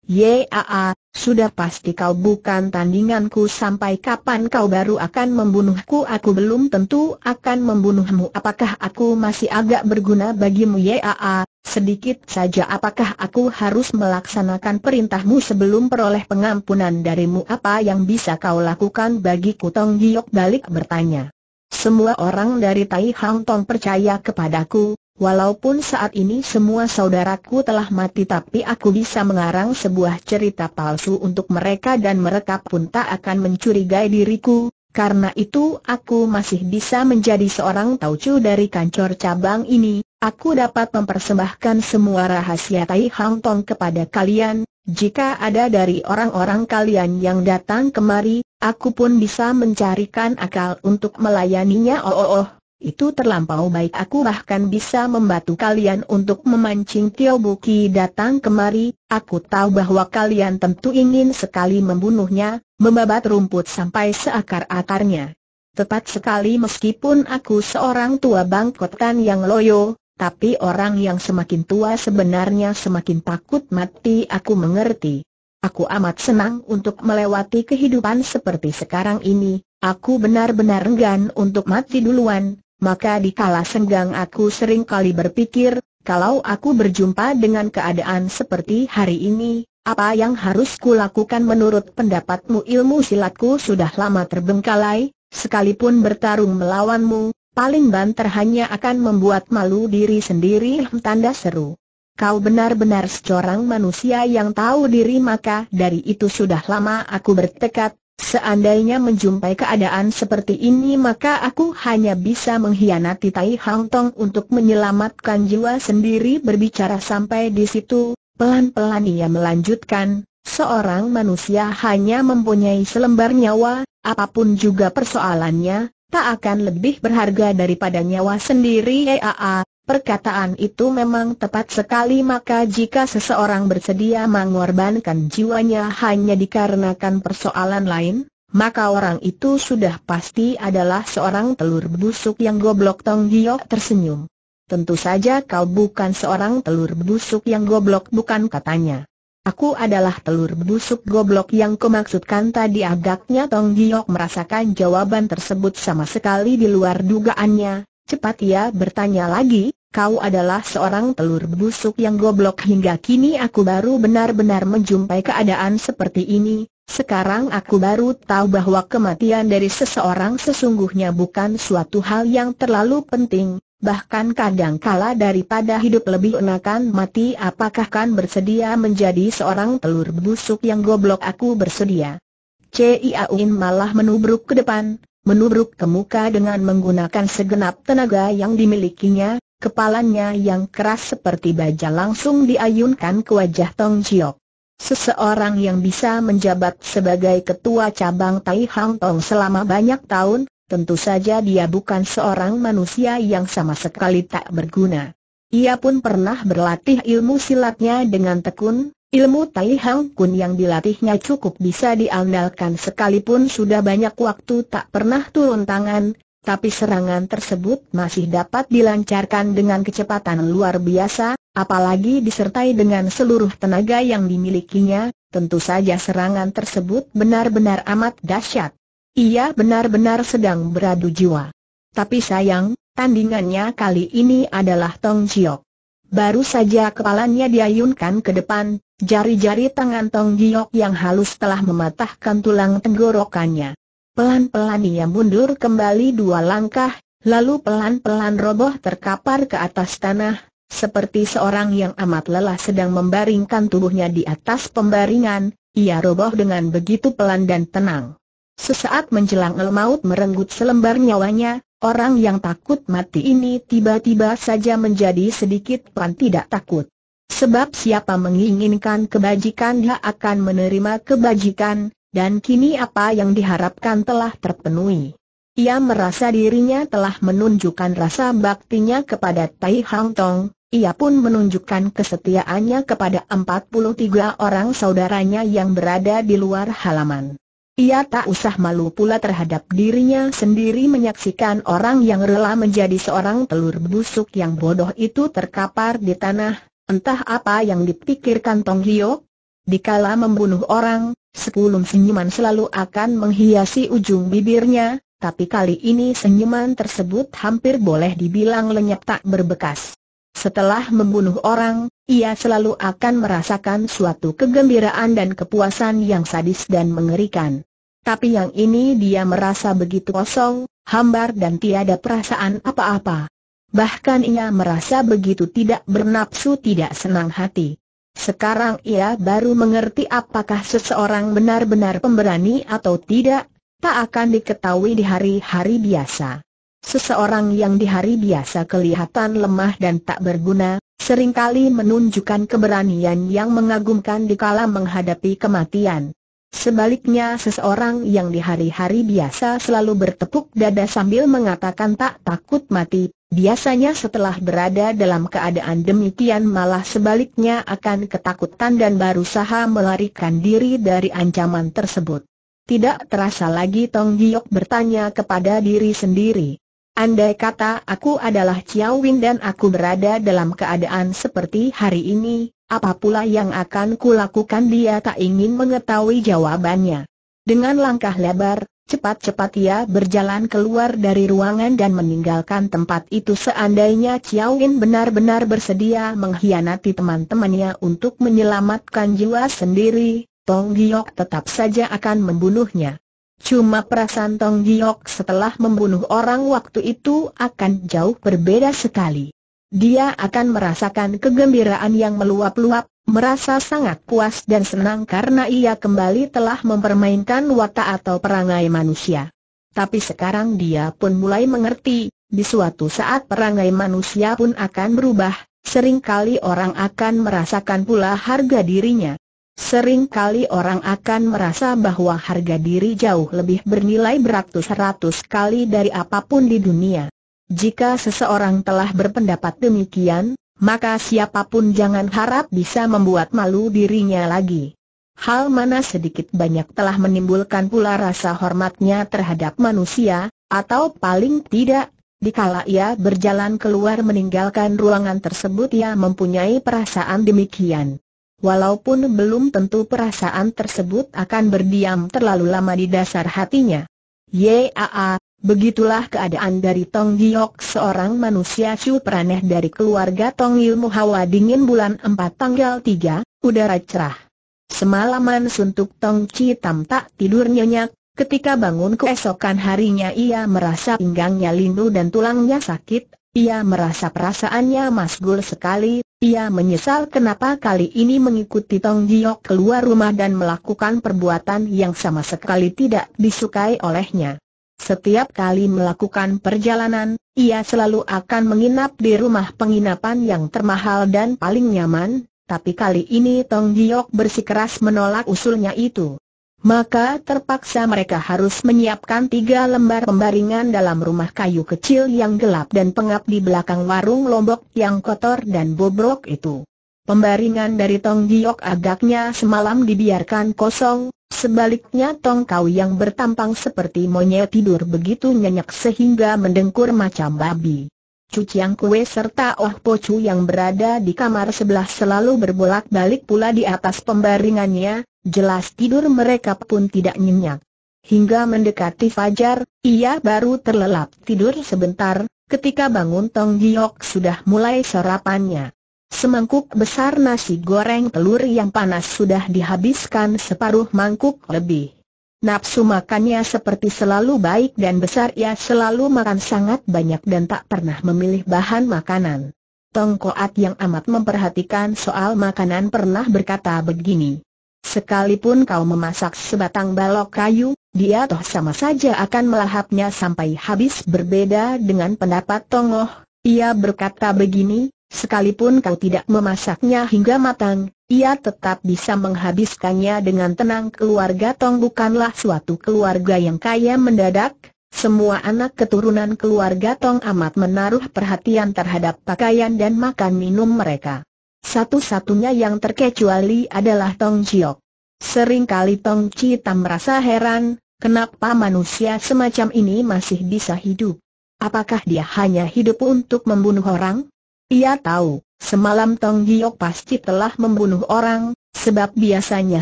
A: Yaa, sudah pasti kau bukan tandinganku sampai kapan kau baru akan membunuhku Aku belum tentu akan membunuhmu Apakah aku masih agak berguna bagimu Yaa, sedikit saja apakah aku harus melaksanakan perintahmu sebelum peroleh pengampunan darimu Apa yang bisa kau lakukan bagi Tong Giok balik bertanya Semua orang dari Tai Hang Tong percaya kepadaku, Walaupun saat ini semua saudaraku telah mati tapi aku bisa mengarang sebuah cerita palsu untuk mereka dan mereka pun tak akan mencurigai diriku, karena itu aku masih bisa menjadi seorang taucu dari kancor cabang ini, aku dapat mempersembahkan semua rahasia Tai Hang Tong kepada kalian, jika ada dari orang-orang kalian yang datang kemari, aku pun bisa mencarikan akal untuk melayaninya oh oh oh. Itu terlampau baik aku bahkan bisa membantu kalian untuk memancing Tio Buki datang kemari Aku tahu bahwa kalian tentu ingin sekali membunuhnya, membabat rumput sampai seakar-akarnya Tepat sekali meskipun aku seorang tua bangkotan yang loyo Tapi orang yang semakin tua sebenarnya semakin takut mati aku mengerti Aku amat senang untuk melewati kehidupan seperti sekarang ini Aku benar-benar enggan untuk mati duluan, maka di kala senggang aku sering kali berpikir, kalau aku berjumpa dengan keadaan seperti hari ini, apa yang harus kulakukan menurut pendapatmu ilmu silatku sudah lama terbengkalai, sekalipun bertarung melawanmu, paling banter hanya akan membuat malu diri sendiri hmm, tanda seru. Kau benar-benar seorang manusia yang tahu diri maka dari itu sudah lama aku bertekad, Seandainya menjumpai keadaan seperti ini maka aku hanya bisa mengkhianati Tai Hang Tong untuk menyelamatkan jiwa sendiri berbicara sampai di situ, pelan-pelan ia melanjutkan, seorang manusia hanya mempunyai selembar nyawa, apapun juga persoalannya, tak akan lebih berharga daripada nyawa sendiri. ya, Perkataan itu memang tepat sekali maka jika seseorang bersedia mengorbankan jiwanya hanya dikarenakan persoalan lain, maka orang itu sudah pasti adalah seorang telur busuk yang goblok Tong Giok tersenyum. Tentu saja kau bukan seorang telur busuk yang goblok bukan katanya. Aku adalah telur busuk goblok yang kemaksudkan tadi agaknya Tong Giok merasakan jawaban tersebut sama sekali di luar dugaannya, cepat ia bertanya lagi, kau adalah seorang telur busuk yang goblok hingga kini aku baru benar-benar menjumpai keadaan seperti ini, sekarang aku baru tahu bahwa kematian dari seseorang sesungguhnya bukan suatu hal yang terlalu penting, bahkan kadang kala daripada hidup lebih enakan mati apakah kan bersedia menjadi seorang telur busuk yang goblok aku bersedia. Ciauin malah menubruk ke depan, menubruk ke muka dengan menggunakan segenap tenaga yang dimilikinya, kepalanya yang keras seperti baja langsung diayunkan ke wajah Tong Jiok. Seseorang yang bisa menjabat sebagai ketua cabang Tai Hang Tong selama banyak tahun, tentu saja dia bukan seorang manusia yang sama sekali tak berguna. Ia pun pernah berlatih ilmu silatnya dengan tekun, Ilmu Tai Hang Kun yang dilatihnya cukup bisa diandalkan sekalipun sudah banyak waktu tak pernah turun tangan, tapi serangan tersebut masih dapat dilancarkan dengan kecepatan luar biasa, apalagi disertai dengan seluruh tenaga yang dimilikinya, tentu saja serangan tersebut benar-benar amat dahsyat. Ia benar-benar sedang beradu jiwa. Tapi sayang, tandingannya kali ini adalah Tong Jiok. Baru saja kepalanya diayunkan ke depan, jari-jari tangan Tong Jiok yang halus telah mematahkan tulang tenggorokannya. Pelan-pelan ia mundur kembali dua langkah, lalu pelan-pelan roboh terkapar ke atas tanah, seperti seorang yang amat lelah sedang membaringkan tubuhnya di atas pembaringan, ia roboh dengan begitu pelan dan tenang. Sesaat menjelang el maut merenggut selembar nyawanya, orang yang takut mati ini tiba-tiba saja menjadi sedikit pelan tidak takut. Sebab siapa menginginkan kebajikan dia akan menerima kebajikan, dan kini apa yang diharapkan telah terpenuhi. Ia merasa dirinya telah menunjukkan rasa baktinya kepada Tai Hang Tong, ia pun menunjukkan kesetiaannya kepada 43 orang saudaranya yang berada di luar halaman. Ia tak usah malu pula terhadap dirinya sendiri menyaksikan orang yang rela menjadi seorang telur busuk yang bodoh itu terkapar di tanah, entah apa yang dipikirkan Tong Hiok. Dikala membunuh orang, Sebelum senyuman selalu akan menghiasi ujung bibirnya, tapi kali ini senyuman tersebut hampir boleh dibilang lenyap tak berbekas. Setelah membunuh orang, ia selalu akan merasakan suatu kegembiraan dan kepuasan yang sadis dan mengerikan. Tapi yang ini dia merasa begitu kosong, hambar dan tiada perasaan apa-apa. Bahkan ia merasa begitu tidak bernapsu tidak senang hati. Sekarang ia baru mengerti apakah seseorang benar-benar pemberani atau tidak, tak akan diketahui di hari-hari biasa. Seseorang yang di hari biasa kelihatan lemah dan tak berguna, seringkali menunjukkan keberanian yang mengagumkan di kala menghadapi kematian. Sebaliknya seseorang yang di hari-hari biasa selalu bertepuk dada sambil mengatakan tak takut mati, Biasanya setelah berada dalam keadaan demikian malah sebaliknya akan ketakutan dan baru berusaha melarikan diri dari ancaman tersebut. Tidak terasa lagi Tong Giok bertanya kepada diri sendiri. Andai kata aku adalah Chiao Win dan aku berada dalam keadaan seperti hari ini, apa pula yang akan kulakukan dia tak ingin mengetahui jawabannya. Dengan langkah lebar, Cepat-cepat ia berjalan keluar dari ruangan dan meninggalkan tempat itu seandainya Chiao Yin benar-benar bersedia mengkhianati teman-temannya untuk menyelamatkan jiwa sendiri, Tong Giok tetap saja akan membunuhnya. Cuma perasaan Tong Giok setelah membunuh orang waktu itu akan jauh berbeda sekali. Dia akan merasakan kegembiraan yang meluap-luap Merasa sangat puas dan senang karena ia kembali telah mempermainkan watak atau perangai manusia. Tapi sekarang dia pun mulai mengerti, di suatu saat perangai manusia pun akan berubah, seringkali orang akan merasakan pula harga dirinya. Seringkali orang akan merasa bahwa harga diri jauh lebih bernilai beratus-ratus kali dari apapun di dunia. Jika seseorang telah berpendapat demikian, maka siapapun jangan harap bisa membuat malu dirinya lagi. Hal mana sedikit banyak telah menimbulkan pula rasa hormatnya terhadap manusia, atau paling tidak, dikala ia berjalan keluar meninggalkan ruangan tersebut ia mempunyai perasaan demikian. Walaupun belum tentu perasaan tersebut akan berdiam terlalu lama di dasar hatinya. Yaa, Begitulah keadaan dari Tong Giok seorang manusia Chu peraneh dari keluarga Tong Ilmu Hawa dingin bulan 4 tanggal 3, udara cerah. Semalaman suntuk Tong Chi Tam tak tidur nyenyak, ketika bangun keesokan harinya ia merasa pinggangnya lindu dan tulangnya sakit, ia merasa perasaannya masgul sekali, ia menyesal kenapa kali ini mengikuti Tong Giok keluar rumah dan melakukan perbuatan yang sama sekali tidak disukai olehnya. Setiap kali melakukan perjalanan, ia selalu akan menginap di rumah penginapan yang termahal dan paling nyaman, tapi kali ini Tong Giok bersikeras menolak usulnya itu. Maka terpaksa mereka harus menyiapkan tiga lembar pembaringan dalam rumah kayu kecil yang gelap dan pengap di belakang warung lombok yang kotor dan bobrok itu. Pembaringan dari Tong Giok agaknya semalam dibiarkan kosong, Sebaliknya Tong Kau yang bertampang seperti monyet tidur begitu nyenyak sehingga mendengkur macam babi. Cuciang kue serta Oh Po Chu yang berada di kamar sebelah selalu berbolak-balik pula di atas pembaringannya, jelas tidur mereka pun tidak nyenyak. Hingga mendekati fajar, ia baru terlelap tidur sebentar, ketika bangun Tong Giok sudah mulai sarapannya. Semangkuk besar nasi goreng telur yang panas sudah dihabiskan separuh mangkuk lebih. Nafsu makannya seperti selalu baik dan besar ia selalu makan sangat banyak dan tak pernah memilih bahan makanan. Tongkoat yang amat memperhatikan soal makanan pernah berkata begini. Sekalipun kau memasak sebatang balok kayu, dia toh sama saja akan melahapnya sampai habis berbeda dengan pendapat Tongoh. Ia berkata begini, Sekalipun kau tidak memasaknya hingga matang, ia tetap bisa menghabiskannya dengan tenang. Keluarga Tong bukanlah suatu keluarga yang kaya mendadak, semua anak keturunan keluarga Tong amat menaruh perhatian terhadap pakaian dan makan minum mereka. Satu-satunya yang terkecuali adalah Tong Sering Seringkali Tong Cita merasa heran, kenapa manusia semacam ini masih bisa hidup. Apakah dia hanya hidup untuk membunuh orang? Ia tahu, semalam Tong Giok pasti telah membunuh orang, sebab biasanya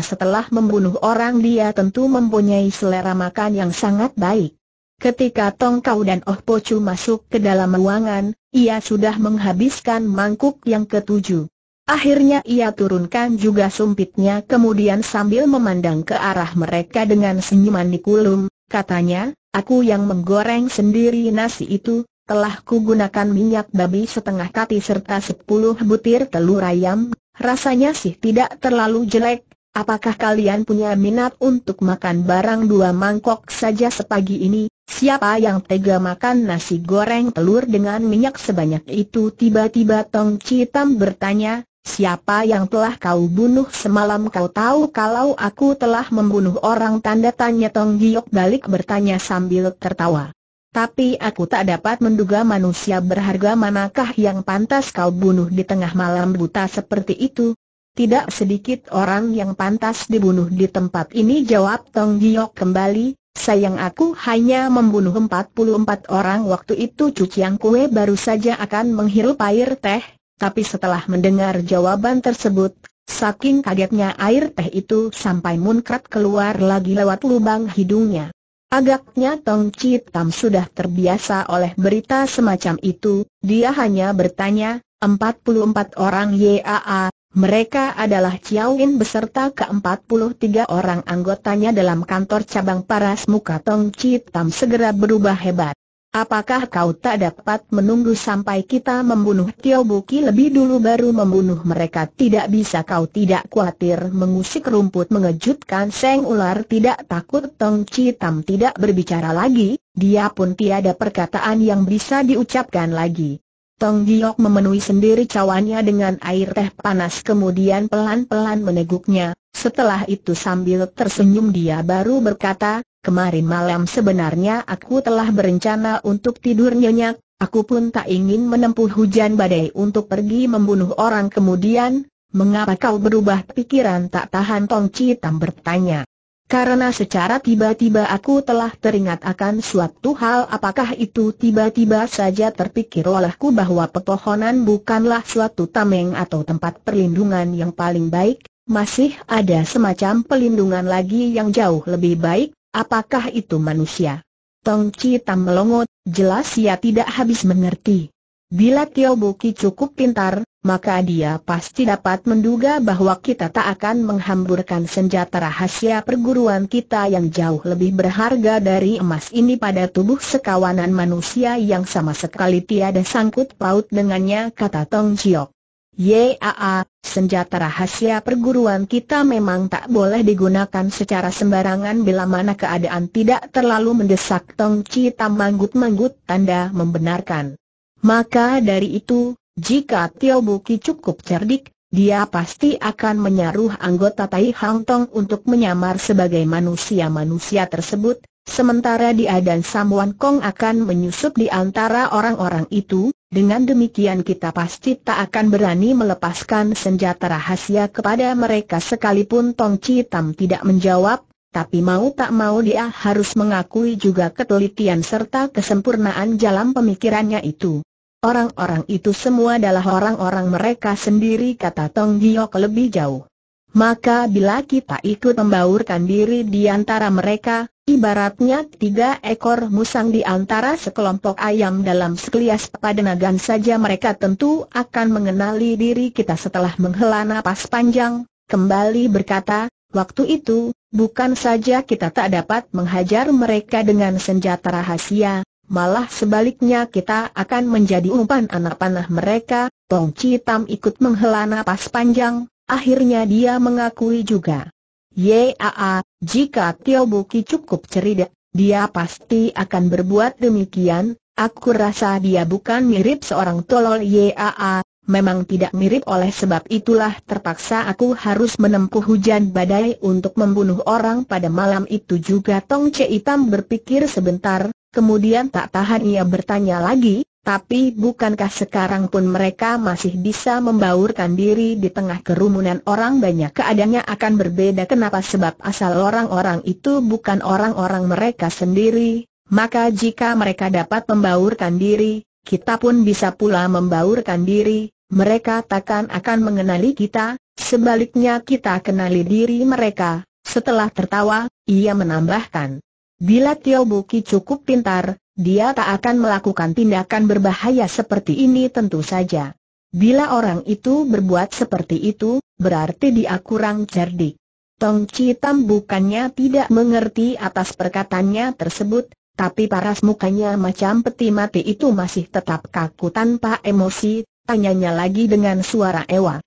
A: setelah membunuh orang dia tentu mempunyai selera makan yang sangat baik. Ketika Tong Kau dan Oh Po masuk ke dalam ruangan, ia sudah menghabiskan mangkuk yang ketujuh. Akhirnya ia turunkan juga sumpitnya kemudian sambil memandang ke arah mereka dengan senyuman nikulum, katanya, aku yang menggoreng sendiri nasi itu, telah kugunakan minyak babi setengah kati serta sepuluh butir telur ayam, rasanya sih tidak terlalu jelek. Apakah kalian punya minat untuk makan barang dua mangkok saja sepagi ini? Siapa yang tega makan nasi goreng telur dengan minyak sebanyak itu? Tiba-tiba Tong Citam bertanya, siapa yang telah kau bunuh semalam kau tahu kalau aku telah membunuh orang? Tanda tanya Tong Giok balik bertanya sambil tertawa. Tapi aku tak dapat menduga manusia berharga manakah yang pantas kau bunuh di tengah malam buta seperti itu. Tidak sedikit orang yang pantas dibunuh di tempat ini jawab Tong Giok kembali, sayang aku hanya membunuh 44 orang waktu itu cuciang kue baru saja akan menghirup air teh, tapi setelah mendengar jawaban tersebut, saking kagetnya air teh itu sampai munkrat keluar lagi lewat lubang hidungnya. Agaknya Tong Chit Tam sudah terbiasa oleh berita semacam itu, dia hanya bertanya, 44 orang YAA, mereka adalah Chiao In beserta ke-43 orang anggotanya dalam kantor cabang paras muka Tong Chit Tam segera berubah hebat. Apakah kau tak dapat menunggu sampai kita membunuh Tio Buki lebih dulu baru membunuh mereka? Tidak bisa kau tidak khawatir mengusik rumput mengejutkan Seng Ular tidak takut Tong Citam tidak berbicara lagi, dia pun tiada perkataan yang bisa diucapkan lagi. Tong Giok memenuhi sendiri cawannya dengan air teh panas kemudian pelan-pelan meneguknya, setelah itu sambil tersenyum dia baru berkata, kemarin malam sebenarnya aku telah berencana untuk tidur nyenyak, aku pun tak ingin menempuh hujan badai untuk pergi membunuh orang kemudian, mengapa kau berubah pikiran tak tahan Tong Citam bertanya. Karena secara tiba-tiba aku telah teringat akan suatu hal apakah itu tiba-tiba saja terpikir olehku bahwa pepohonan bukanlah suatu tameng atau tempat perlindungan yang paling baik, masih ada semacam pelindungan lagi yang jauh lebih baik, apakah itu manusia? Tong Ci Tam melongot, jelas ia tidak habis mengerti. Bila Tio Buki cukup pintar, maka dia pasti dapat menduga bahwa kita tak akan menghamburkan senjata rahasia perguruan kita yang jauh lebih berharga dari emas ini pada tubuh sekawanan manusia yang sama sekali tiada sangkut paut dengannya kata Tong Chiok. Yaa, senjata rahasia perguruan kita memang tak boleh digunakan secara sembarangan bila mana keadaan tidak terlalu mendesak Tong Chi Tam manggut-manggut tanda membenarkan. Maka dari itu, jika Tio Buki cukup cerdik, dia pasti akan menyaruh anggota Tai Hang Tong untuk menyamar sebagai manusia-manusia tersebut, sementara dia dan Samuan Kong akan menyusup di antara orang-orang itu, dengan demikian kita pasti tak akan berani melepaskan senjata rahasia kepada mereka sekalipun Tong Chi Tam tidak menjawab, tapi mau tak mau dia harus mengakui juga ketelitian serta kesempurnaan jalan pemikirannya itu. Orang-orang itu semua adalah orang-orang mereka sendiri kata Tong Giok lebih jauh. Maka bila kita ikut membaurkan diri di antara mereka, ibaratnya tiga ekor musang di antara sekelompok ayam dalam sekelias padanagan saja mereka tentu akan mengenali diri kita setelah menghela napas panjang, kembali berkata, waktu itu, bukan saja kita tak dapat menghajar mereka dengan senjata rahasia, Malah sebaliknya kita akan menjadi umpan anak panah mereka, Tong Chi Tam ikut menghela napas panjang, akhirnya dia mengakui juga. Yaa, jika Tio Buki cukup cerdik, dia pasti akan berbuat demikian, aku rasa dia bukan mirip seorang tolol Yaa, memang tidak mirip oleh sebab itulah terpaksa aku harus menempuh hujan badai untuk membunuh orang pada malam itu juga Tong Chi Tam berpikir sebentar, Kemudian tak tahan ia bertanya lagi, tapi bukankah sekarang pun mereka masih bisa membaurkan diri di tengah kerumunan orang banyak keadaannya akan berbeda kenapa sebab asal orang-orang itu bukan orang-orang mereka sendiri, maka jika mereka dapat membaurkan diri, kita pun bisa pula membaurkan diri, mereka takkan akan mengenali kita, sebaliknya kita kenali diri mereka. Setelah tertawa, ia menambahkan, Bila Tio Buki cukup pintar, dia tak akan melakukan tindakan berbahaya seperti ini tentu saja. Bila orang itu berbuat seperti itu, berarti dia kurang cerdik. Tong Citam bukannya tidak mengerti atas perkataannya tersebut, tapi paras mukanya macam peti mati itu masih tetap kaku tanpa emosi, tanyanya lagi dengan suara ewa.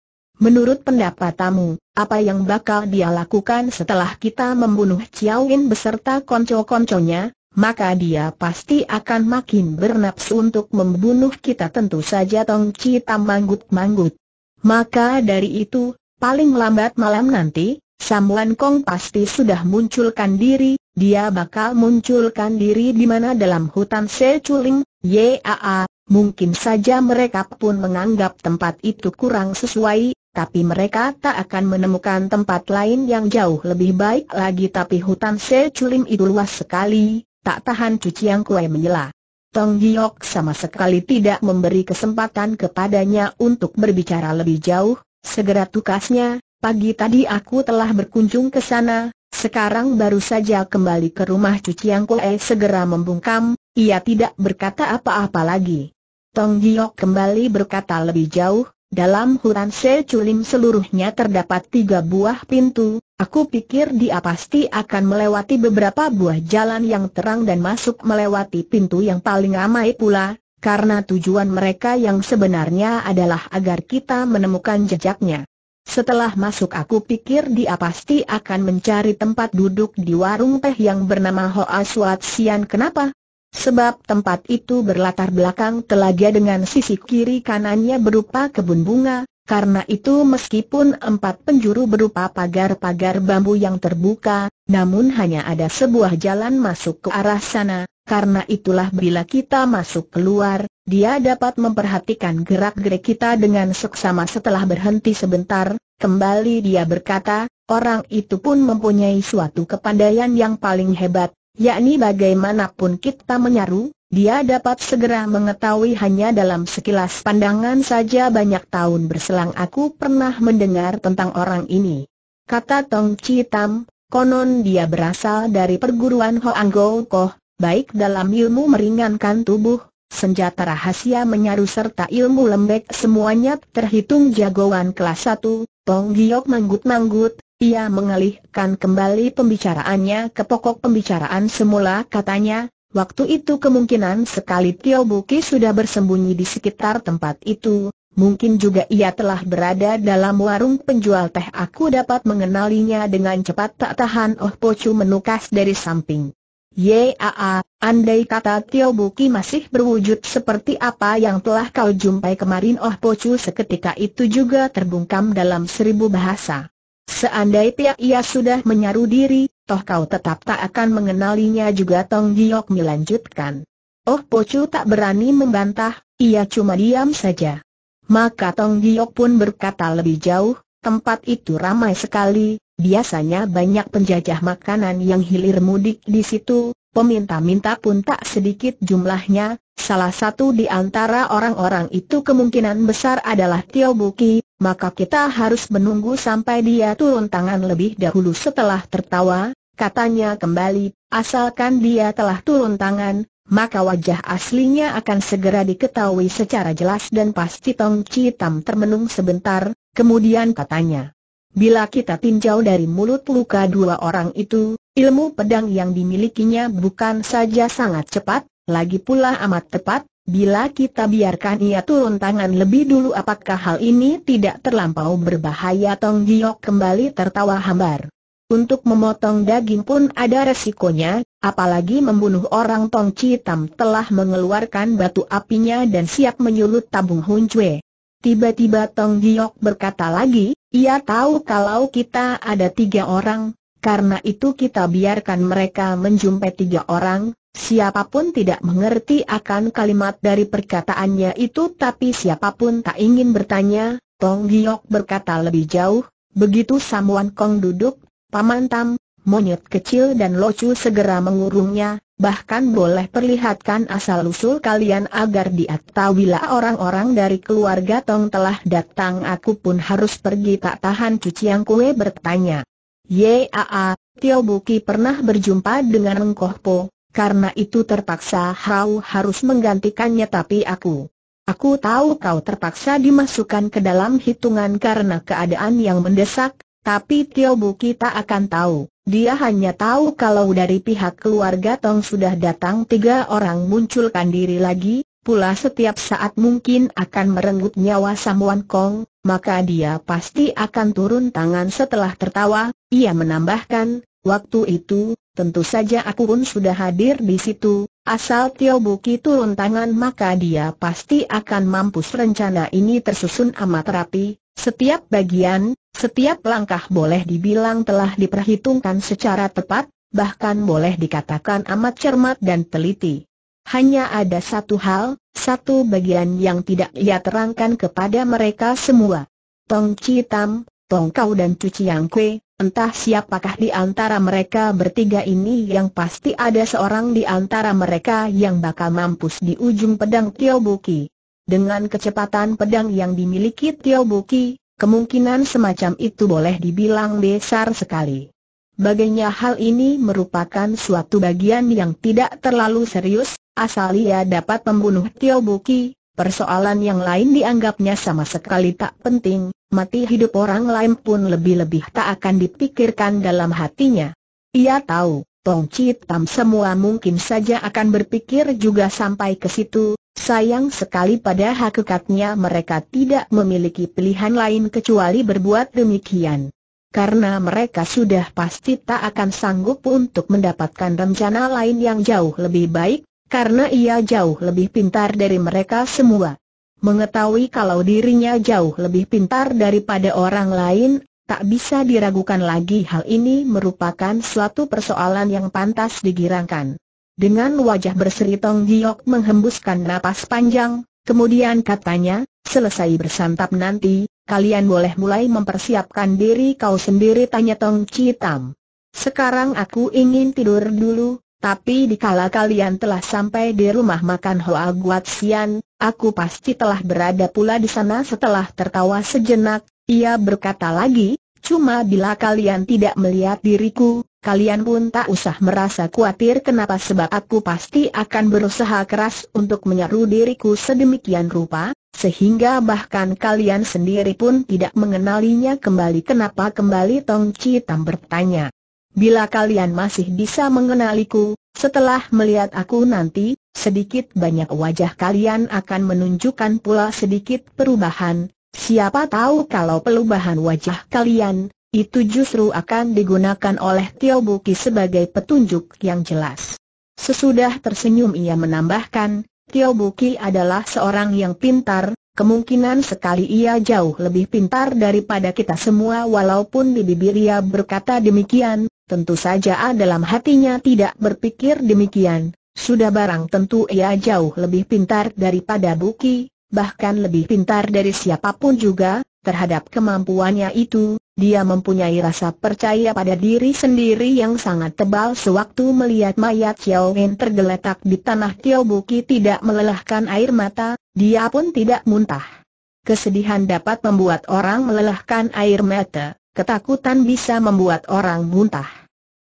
A: Menurut pendapat tamu, apa yang bakal dia lakukan setelah kita membunuh Chiao beserta konco-konconya, maka dia pasti akan makin bernafsu untuk membunuh kita tentu saja Tong Chi Tam manggut-manggut. Maka dari itu, paling lambat malam nanti, Samuan Kong pasti sudah munculkan diri, dia bakal munculkan diri di mana dalam hutan Seculing, Yaa, mungkin saja mereka pun menganggap tempat itu kurang sesuai, tapi mereka tak akan menemukan tempat lain yang jauh lebih baik lagi tapi hutan Seculim itu luas sekali, tak tahan cuciang kue menyela. Tong Giok sama sekali tidak memberi kesempatan kepadanya untuk berbicara lebih jauh, segera tukasnya, pagi tadi aku telah berkunjung ke sana, sekarang baru saja kembali ke rumah cuciang kue segera membungkam, ia tidak berkata apa-apa lagi. Tong Giok kembali berkata lebih jauh, dalam hutan Seculim seluruhnya terdapat tiga buah pintu, aku pikir dia pasti akan melewati beberapa buah jalan yang terang dan masuk melewati pintu yang paling ramai pula, karena tujuan mereka yang sebenarnya adalah agar kita menemukan jejaknya. Setelah masuk aku pikir dia pasti akan mencari tempat duduk di warung teh yang bernama Hoa Suat Sian kenapa? Sebab tempat itu berlatar belakang telaga dengan sisi kiri kanannya berupa kebun bunga, karena itu meskipun empat penjuru berupa pagar-pagar bambu yang terbuka, namun hanya ada sebuah jalan masuk ke arah sana, karena itulah bila kita masuk keluar, dia dapat memperhatikan gerak-gerik kita dengan seksama setelah berhenti sebentar, kembali dia berkata, orang itu pun mempunyai suatu kepandaian yang paling hebat, yakni bagaimanapun kita menyaru, dia dapat segera mengetahui hanya dalam sekilas pandangan saja banyak tahun berselang aku pernah mendengar tentang orang ini. Kata Tong Chi Tam, konon dia berasal dari perguruan Hoang Go Koh, baik dalam ilmu meringankan tubuh, senjata rahasia menyaru serta ilmu lembek semuanya terhitung jagoan kelas 1, Tong Giok manggut-manggut, ia mengalihkan kembali pembicaraannya ke pokok pembicaraan semula katanya, waktu itu kemungkinan sekali Tio Buki sudah bersembunyi di sekitar tempat itu, Mungkin juga ia telah berada dalam warung penjual teh Aku dapat mengenalinya dengan cepat tak tahan Oh Pocu menukas dari samping Yaa, andai kata Tio Buki masih berwujud seperti apa yang telah kau jumpai kemarin Oh Pocu seketika itu juga terbungkam dalam seribu bahasa Seandainya ia sudah menyaru diri, toh kau tetap tak akan mengenalinya juga Tong Giok melanjutkan. Oh Pocu tak berani membantah, ia cuma diam saja. Maka Tong Giok pun berkata lebih jauh, tempat itu ramai sekali, biasanya banyak penjajah makanan yang hilir mudik di situ, peminta-minta pun tak sedikit jumlahnya, salah satu di antara orang-orang itu kemungkinan besar adalah Tio Buki, maka kita harus menunggu sampai dia turun tangan lebih dahulu setelah tertawa, katanya kembali, asalkan dia telah turun tangan, maka wajah aslinya akan segera diketahui secara jelas dan pasti Tong Ci Tam termenung sebentar, kemudian katanya. Bila kita tinjau dari mulut luka dua orang itu, ilmu pedang yang dimilikinya bukan saja sangat cepat, lagi pula amat tepat, bila kita biarkan ia turun tangan lebih dulu apakah hal ini tidak terlampau berbahaya Tong Giok kembali tertawa hambar. Untuk memotong daging pun ada resikonya, apalagi membunuh orang Tong Citam telah mengeluarkan batu apinya dan siap menyulut tabung Hun Tiba-tiba Tong Giok berkata lagi, ia tahu kalau kita ada tiga orang, karena itu kita biarkan mereka menjumpai tiga orang, siapapun tidak mengerti akan kalimat dari perkataannya itu tapi siapapun tak ingin bertanya, Tong Giok berkata lebih jauh, begitu Samuan Kong duduk, Paman Tam, Monyet kecil dan locu segera mengurungnya, bahkan boleh perlihatkan asal-usul kalian agar dia tahu bila orang-orang dari keluarga Tong telah datang aku pun harus pergi tak tahan cuciang kue bertanya. Yaa, Tio Buki pernah berjumpa dengan Engkoh Po, karena itu terpaksa Hau harus menggantikannya tapi aku. Aku tahu kau terpaksa dimasukkan ke dalam hitungan karena keadaan yang mendesak, tapi Tio Buki tak akan tahu. Dia hanya tahu kalau dari pihak keluarga Tong sudah datang tiga orang munculkan diri lagi, pula setiap saat mungkin akan merenggut nyawa Samuan Kong, maka dia pasti akan turun tangan setelah tertawa, ia menambahkan, waktu itu, tentu saja aku pun sudah hadir di situ, asal Tio Buki turun tangan maka dia pasti akan mampus rencana ini tersusun amat rapi, setiap bagian, setiap langkah boleh dibilang telah diperhitungkan secara tepat, bahkan boleh dikatakan amat cermat dan teliti. Hanya ada satu hal, satu bagian yang tidak ia terangkan kepada mereka semua. Tong Citam, Tong Kau dan Cuci Yang Kue, entah siapakah di antara mereka bertiga ini yang pasti ada seorang di antara mereka yang bakal mampus di ujung pedang Tio Buki. Dengan kecepatan pedang yang dimiliki Tio Buki, Kemungkinan semacam itu boleh dibilang besar sekali. Baginya hal ini merupakan suatu bagian yang tidak terlalu serius, asal ia dapat membunuh Tio Buki, persoalan yang lain dianggapnya sama sekali tak penting, mati hidup orang lain pun lebih-lebih tak akan dipikirkan dalam hatinya. Ia tahu, Tong Tam semua mungkin saja akan berpikir juga sampai ke situ, sayang sekali pada hakikatnya mereka tidak memiliki pilihan lain kecuali berbuat demikian. Karena mereka sudah pasti tak akan sanggup untuk mendapatkan rencana lain yang jauh lebih baik, karena ia jauh lebih pintar dari mereka semua. Mengetahui kalau dirinya jauh lebih pintar daripada orang lain, Tak bisa diragukan lagi hal ini merupakan suatu persoalan yang pantas digirangkan. Dengan wajah berseri Tong Giok menghembuskan napas panjang, kemudian katanya, selesai bersantap nanti, kalian boleh mulai mempersiapkan diri kau sendiri tanya Tong Citam. Sekarang aku ingin tidur dulu, tapi dikala kalian telah sampai di rumah makan Hoa Guat Sian, aku pasti telah berada pula di sana setelah tertawa sejenak, ia berkata lagi, cuma bila kalian tidak melihat diriku, kalian pun tak usah merasa khawatir kenapa sebab aku pasti akan berusaha keras untuk menyeru diriku sedemikian rupa, sehingga bahkan kalian sendiri pun tidak mengenalinya kembali kenapa kembali Tong tam bertanya. Bila kalian masih bisa mengenaliku, setelah melihat aku nanti, sedikit banyak wajah kalian akan menunjukkan pula sedikit perubahan, Siapa tahu kalau pelubahan wajah kalian, itu justru akan digunakan oleh Tio Buki sebagai petunjuk yang jelas. Sesudah tersenyum ia menambahkan, Tio Buki adalah seorang yang pintar, kemungkinan sekali ia jauh lebih pintar daripada kita semua walaupun di bibir ia berkata demikian, tentu saja A dalam hatinya tidak berpikir demikian, sudah barang tentu ia jauh lebih pintar daripada Buki, bahkan lebih pintar dari siapapun juga, terhadap kemampuannya itu, dia mempunyai rasa percaya pada diri sendiri yang sangat tebal sewaktu melihat mayat Xiao Wen tergeletak di tanah Tiao Buki tidak melelahkan air mata, dia pun tidak muntah. Kesedihan dapat membuat orang melelahkan air mata, ketakutan bisa membuat orang muntah.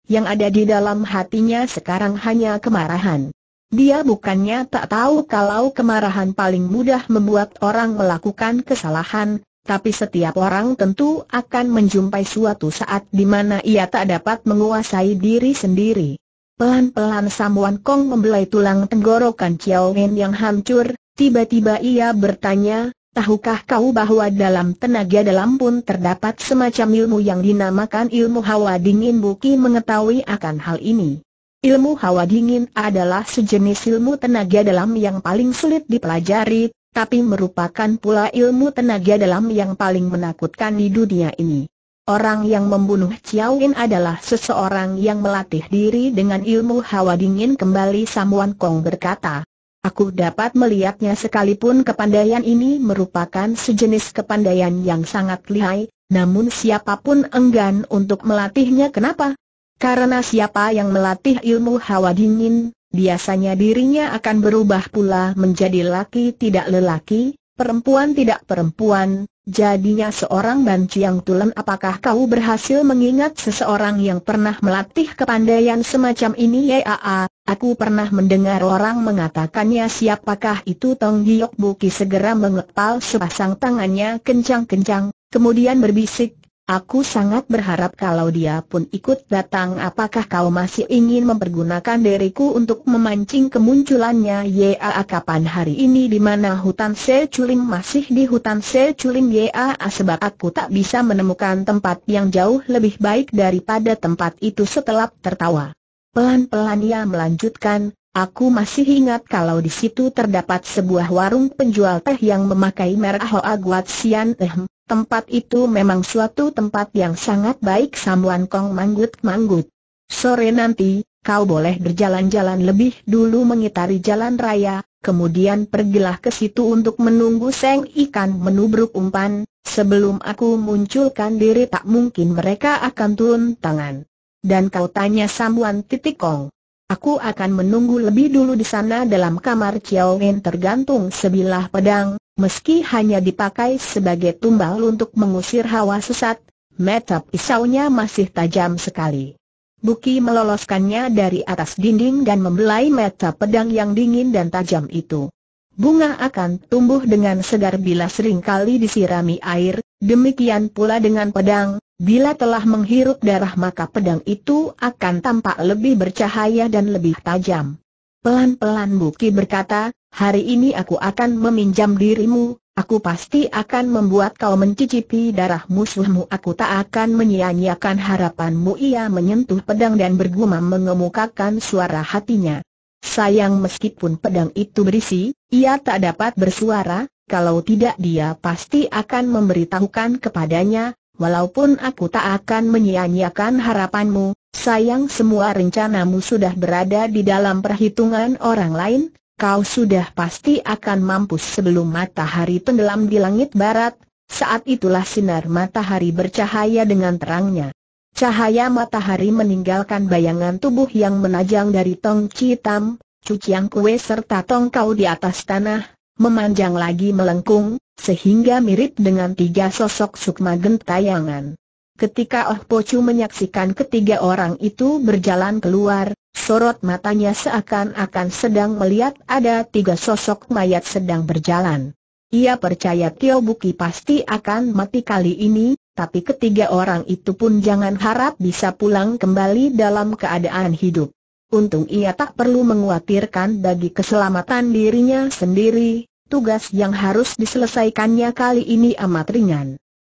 A: Yang ada di dalam hatinya sekarang hanya kemarahan. Dia bukannya tak tahu kalau kemarahan paling mudah membuat orang melakukan kesalahan, tapi setiap orang tentu akan menjumpai suatu saat di mana ia tak dapat menguasai diri sendiri. Pelan-pelan Samuan Kong membelai tulang tenggorokan Chiao Wen yang hancur, tiba-tiba ia bertanya, tahukah kau bahwa dalam tenaga dalam pun terdapat semacam ilmu yang dinamakan ilmu hawa dingin Buki mengetahui akan hal ini. Ilmu hawa dingin adalah sejenis ilmu tenaga dalam yang paling sulit dipelajari, tapi merupakan pula ilmu tenaga dalam yang paling menakutkan di dunia ini. Orang yang membunuh Chiao Yin adalah seseorang yang melatih diri dengan ilmu hawa dingin kembali Samuan Kong berkata. Aku dapat melihatnya sekalipun kepandaian ini merupakan sejenis kepandaian yang sangat lihai, namun siapapun enggan untuk melatihnya kenapa? Karena siapa yang melatih ilmu hawa dingin, biasanya dirinya akan berubah pula menjadi laki tidak lelaki, perempuan tidak perempuan, jadinya seorang banci yang tulen apakah kau berhasil mengingat seseorang yang pernah melatih kepandaian semacam ini ya aku pernah mendengar orang mengatakannya siapakah itu Tong Giok Buki segera mengepal sepasang tangannya kencang-kencang, kemudian berbisik, Aku sangat berharap kalau dia pun ikut datang apakah kau masih ingin mempergunakan diriku untuk memancing kemunculannya Yaa kapan hari ini di mana hutan Seculing masih di hutan Seculing Yaa sebab aku tak bisa menemukan tempat yang jauh lebih baik daripada tempat itu setelah tertawa. Pelan-pelan ia melanjutkan, Aku masih ingat kalau di situ terdapat sebuah warung penjual teh yang memakai merek Hoa Guat Sian Ehm. Tempat itu memang suatu tempat yang sangat baik Samuan Kong manggut-manggut. Sore nanti, kau boleh berjalan-jalan lebih dulu mengitari jalan raya, kemudian pergilah ke situ untuk menunggu seng ikan menubruk umpan, sebelum aku munculkan diri tak mungkin mereka akan turun tangan. Dan kau tanya Samuan titik Kong. Aku akan menunggu lebih dulu di sana dalam kamar Chiao tergantung sebilah pedang, Meski hanya dipakai sebagai tumbal untuk mengusir hawa sesat, mata pisaunya masih tajam sekali. Buki meloloskannya dari atas dinding dan membelai mata pedang yang dingin dan tajam itu. Bunga akan tumbuh dengan segar bila sering kali disirami air, demikian pula dengan pedang, bila telah menghirup darah maka pedang itu akan tampak lebih bercahaya dan lebih tajam. Pelan-pelan Buki berkata, Hari ini aku akan meminjam dirimu, aku pasti akan membuat kau mencicipi darah musuhmu. Aku tak akan menyia-nyiakan harapanmu. Ia menyentuh pedang dan bergumam mengemukakan suara hatinya. Sayang meskipun pedang itu berisi, ia tak dapat bersuara, kalau tidak dia pasti akan memberitahukan kepadanya, walaupun aku tak akan menyia-nyiakan harapanmu, sayang semua rencanamu sudah berada di dalam perhitungan orang lain, kau sudah pasti akan mampus sebelum matahari tenggelam di langit barat, saat itulah sinar matahari bercahaya dengan terangnya. Cahaya matahari meninggalkan bayangan tubuh yang menajang dari tong citam, cucian kue serta tong kau di atas tanah, memanjang lagi melengkung, sehingga mirip dengan tiga sosok sukma gentayangan. Ketika Oh Pocu menyaksikan ketiga orang itu berjalan keluar, sorot matanya seakan-akan sedang melihat ada tiga sosok mayat sedang berjalan. Ia percaya Tio Buki pasti akan mati kali ini, tapi ketiga orang itu pun jangan harap bisa pulang kembali dalam keadaan hidup. Untung ia tak perlu menguatirkan bagi keselamatan dirinya sendiri, tugas yang harus diselesaikannya kali ini amat ringan.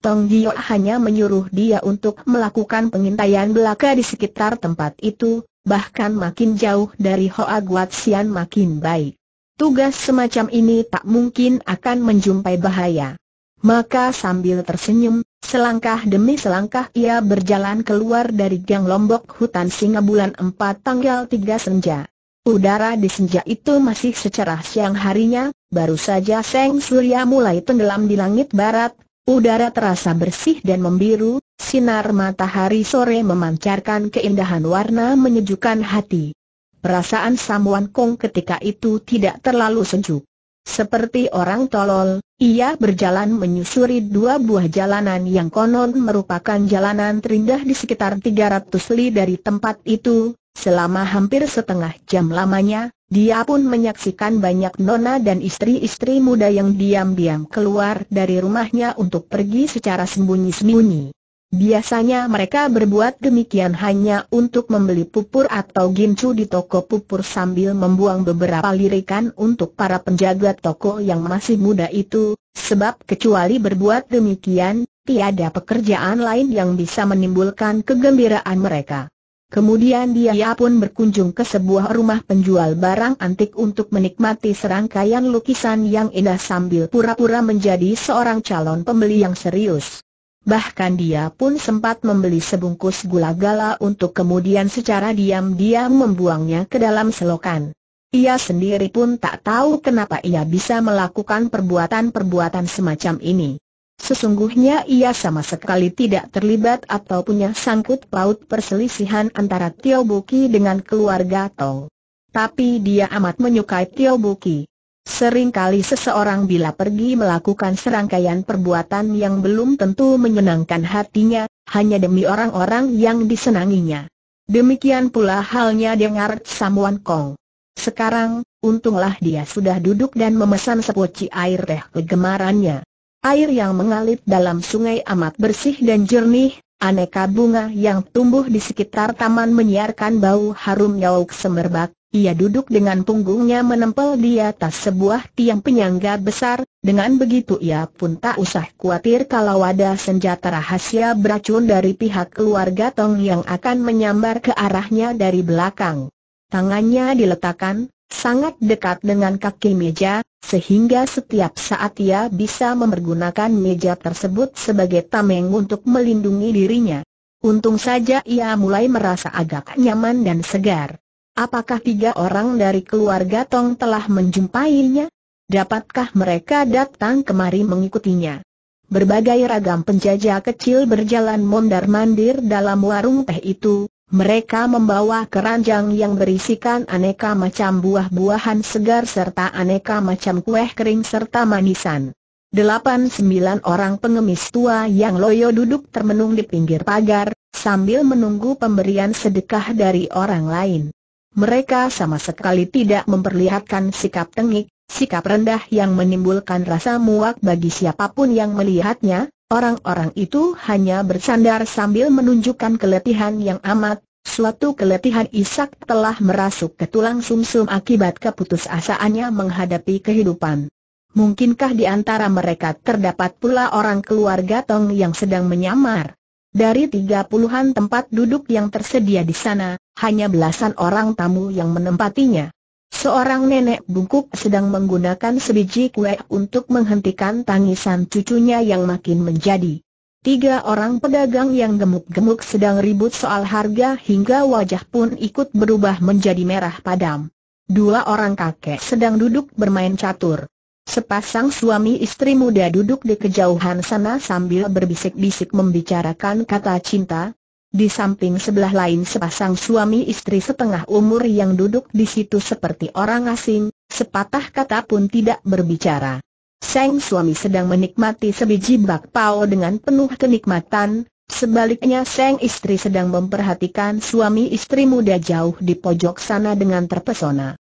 A: Tong Gio hanya menyuruh dia untuk melakukan pengintaian belaka di sekitar tempat itu, bahkan makin jauh dari Hoa Guat Sian makin baik. Tugas semacam ini tak mungkin akan menjumpai bahaya. Maka sambil tersenyum, selangkah demi selangkah ia berjalan keluar dari gang lombok hutan singa bulan 4 tanggal 3 senja. Udara di senja itu masih secerah siang harinya, baru saja seng surya mulai tenggelam di langit barat, udara terasa bersih dan membiru, Sinar matahari sore memancarkan keindahan warna menyejukkan hati. Perasaan Samuan Kong ketika itu tidak terlalu sejuk. Seperti orang tolol, ia berjalan menyusuri dua buah jalanan yang konon merupakan jalanan terindah di sekitar 300 li dari tempat itu. Selama hampir setengah jam lamanya, dia pun menyaksikan banyak nona dan istri-istri muda yang diam-diam keluar dari rumahnya untuk pergi secara sembunyi-sembunyi. Biasanya mereka berbuat demikian hanya untuk membeli pupur atau gincu di toko pupur sambil membuang beberapa lirikan untuk para penjaga toko yang masih muda itu, sebab kecuali berbuat demikian, tiada pekerjaan lain yang bisa menimbulkan kegembiraan mereka. Kemudian dia pun berkunjung ke sebuah rumah penjual barang antik untuk menikmati serangkaian lukisan yang indah sambil pura-pura menjadi seorang calon pembeli yang serius. Bahkan dia pun sempat membeli sebungkus gula gala untuk kemudian secara diam-diam membuangnya ke dalam selokan. Ia sendiri pun tak tahu kenapa ia bisa melakukan perbuatan-perbuatan semacam ini. Sesungguhnya ia sama sekali tidak terlibat atau punya sangkut paut perselisihan antara Tio Buki dengan keluarga Tong. Tapi dia amat menyukai Tio Buki. Sering kali seseorang bila pergi melakukan serangkaian perbuatan yang belum tentu menyenangkan hatinya, hanya demi orang-orang yang disenanginya. Demikian pula halnya dengan Samuan Kong. Sekarang, untunglah dia sudah duduk dan memesan sepoci air teh kegemarannya. Air yang mengalir dalam sungai amat bersih dan jernih, aneka bunga yang tumbuh di sekitar taman menyiarkan bau harum nyauk semerbak, ia duduk dengan punggungnya menempel di atas sebuah tiang penyangga besar, dengan begitu ia pun tak usah khawatir kalau ada senjata rahasia beracun dari pihak keluarga Tong yang akan menyambar ke arahnya dari belakang. Tangannya diletakkan, sangat dekat dengan kaki meja, sehingga setiap saat ia bisa memergunakan meja tersebut sebagai tameng untuk melindungi dirinya. Untung saja ia mulai merasa agak nyaman dan segar. Apakah tiga orang dari keluarga Tong telah menjumpainya? Dapatkah mereka datang kemari mengikutinya? Berbagai ragam penjajah kecil berjalan mondar-mandir dalam warung teh itu, mereka membawa keranjang yang berisikan aneka macam buah-buahan segar serta aneka macam kue kering serta manisan. Delapan sembilan orang pengemis tua yang loyo duduk termenung di pinggir pagar, sambil menunggu pemberian sedekah dari orang lain. Mereka sama sekali tidak memperlihatkan sikap tengik, sikap rendah yang menimbulkan rasa muak bagi siapapun yang melihatnya, orang-orang itu hanya bersandar sambil menunjukkan keletihan yang amat, suatu keletihan Isak telah merasuk ke tulang sumsum akibat keputusasaannya menghadapi kehidupan. Mungkinkah di antara mereka terdapat pula orang keluarga Tong yang sedang menyamar? Dari tiga puluhan tempat duduk yang tersedia di sana, hanya belasan orang tamu yang menempatinya. Seorang nenek bungkuk sedang menggunakan sebiji kue untuk menghentikan tangisan cucunya yang makin menjadi. Tiga orang pedagang yang gemuk-gemuk sedang ribut soal harga hingga wajah pun ikut berubah menjadi merah padam. Dua orang kakek sedang duduk bermain catur. Sepasang suami istri muda duduk di kejauhan sana sambil berbisik-bisik membicarakan kata cinta. Di samping sebelah lain sepasang suami istri setengah umur yang duduk di situ seperti orang asing, sepatah kata pun tidak berbicara. Sang suami sedang menikmati sebiji bakpao dengan penuh kenikmatan, sebaliknya sang istri sedang memperhatikan suami istri muda jauh di pojok sana dengan terpesona.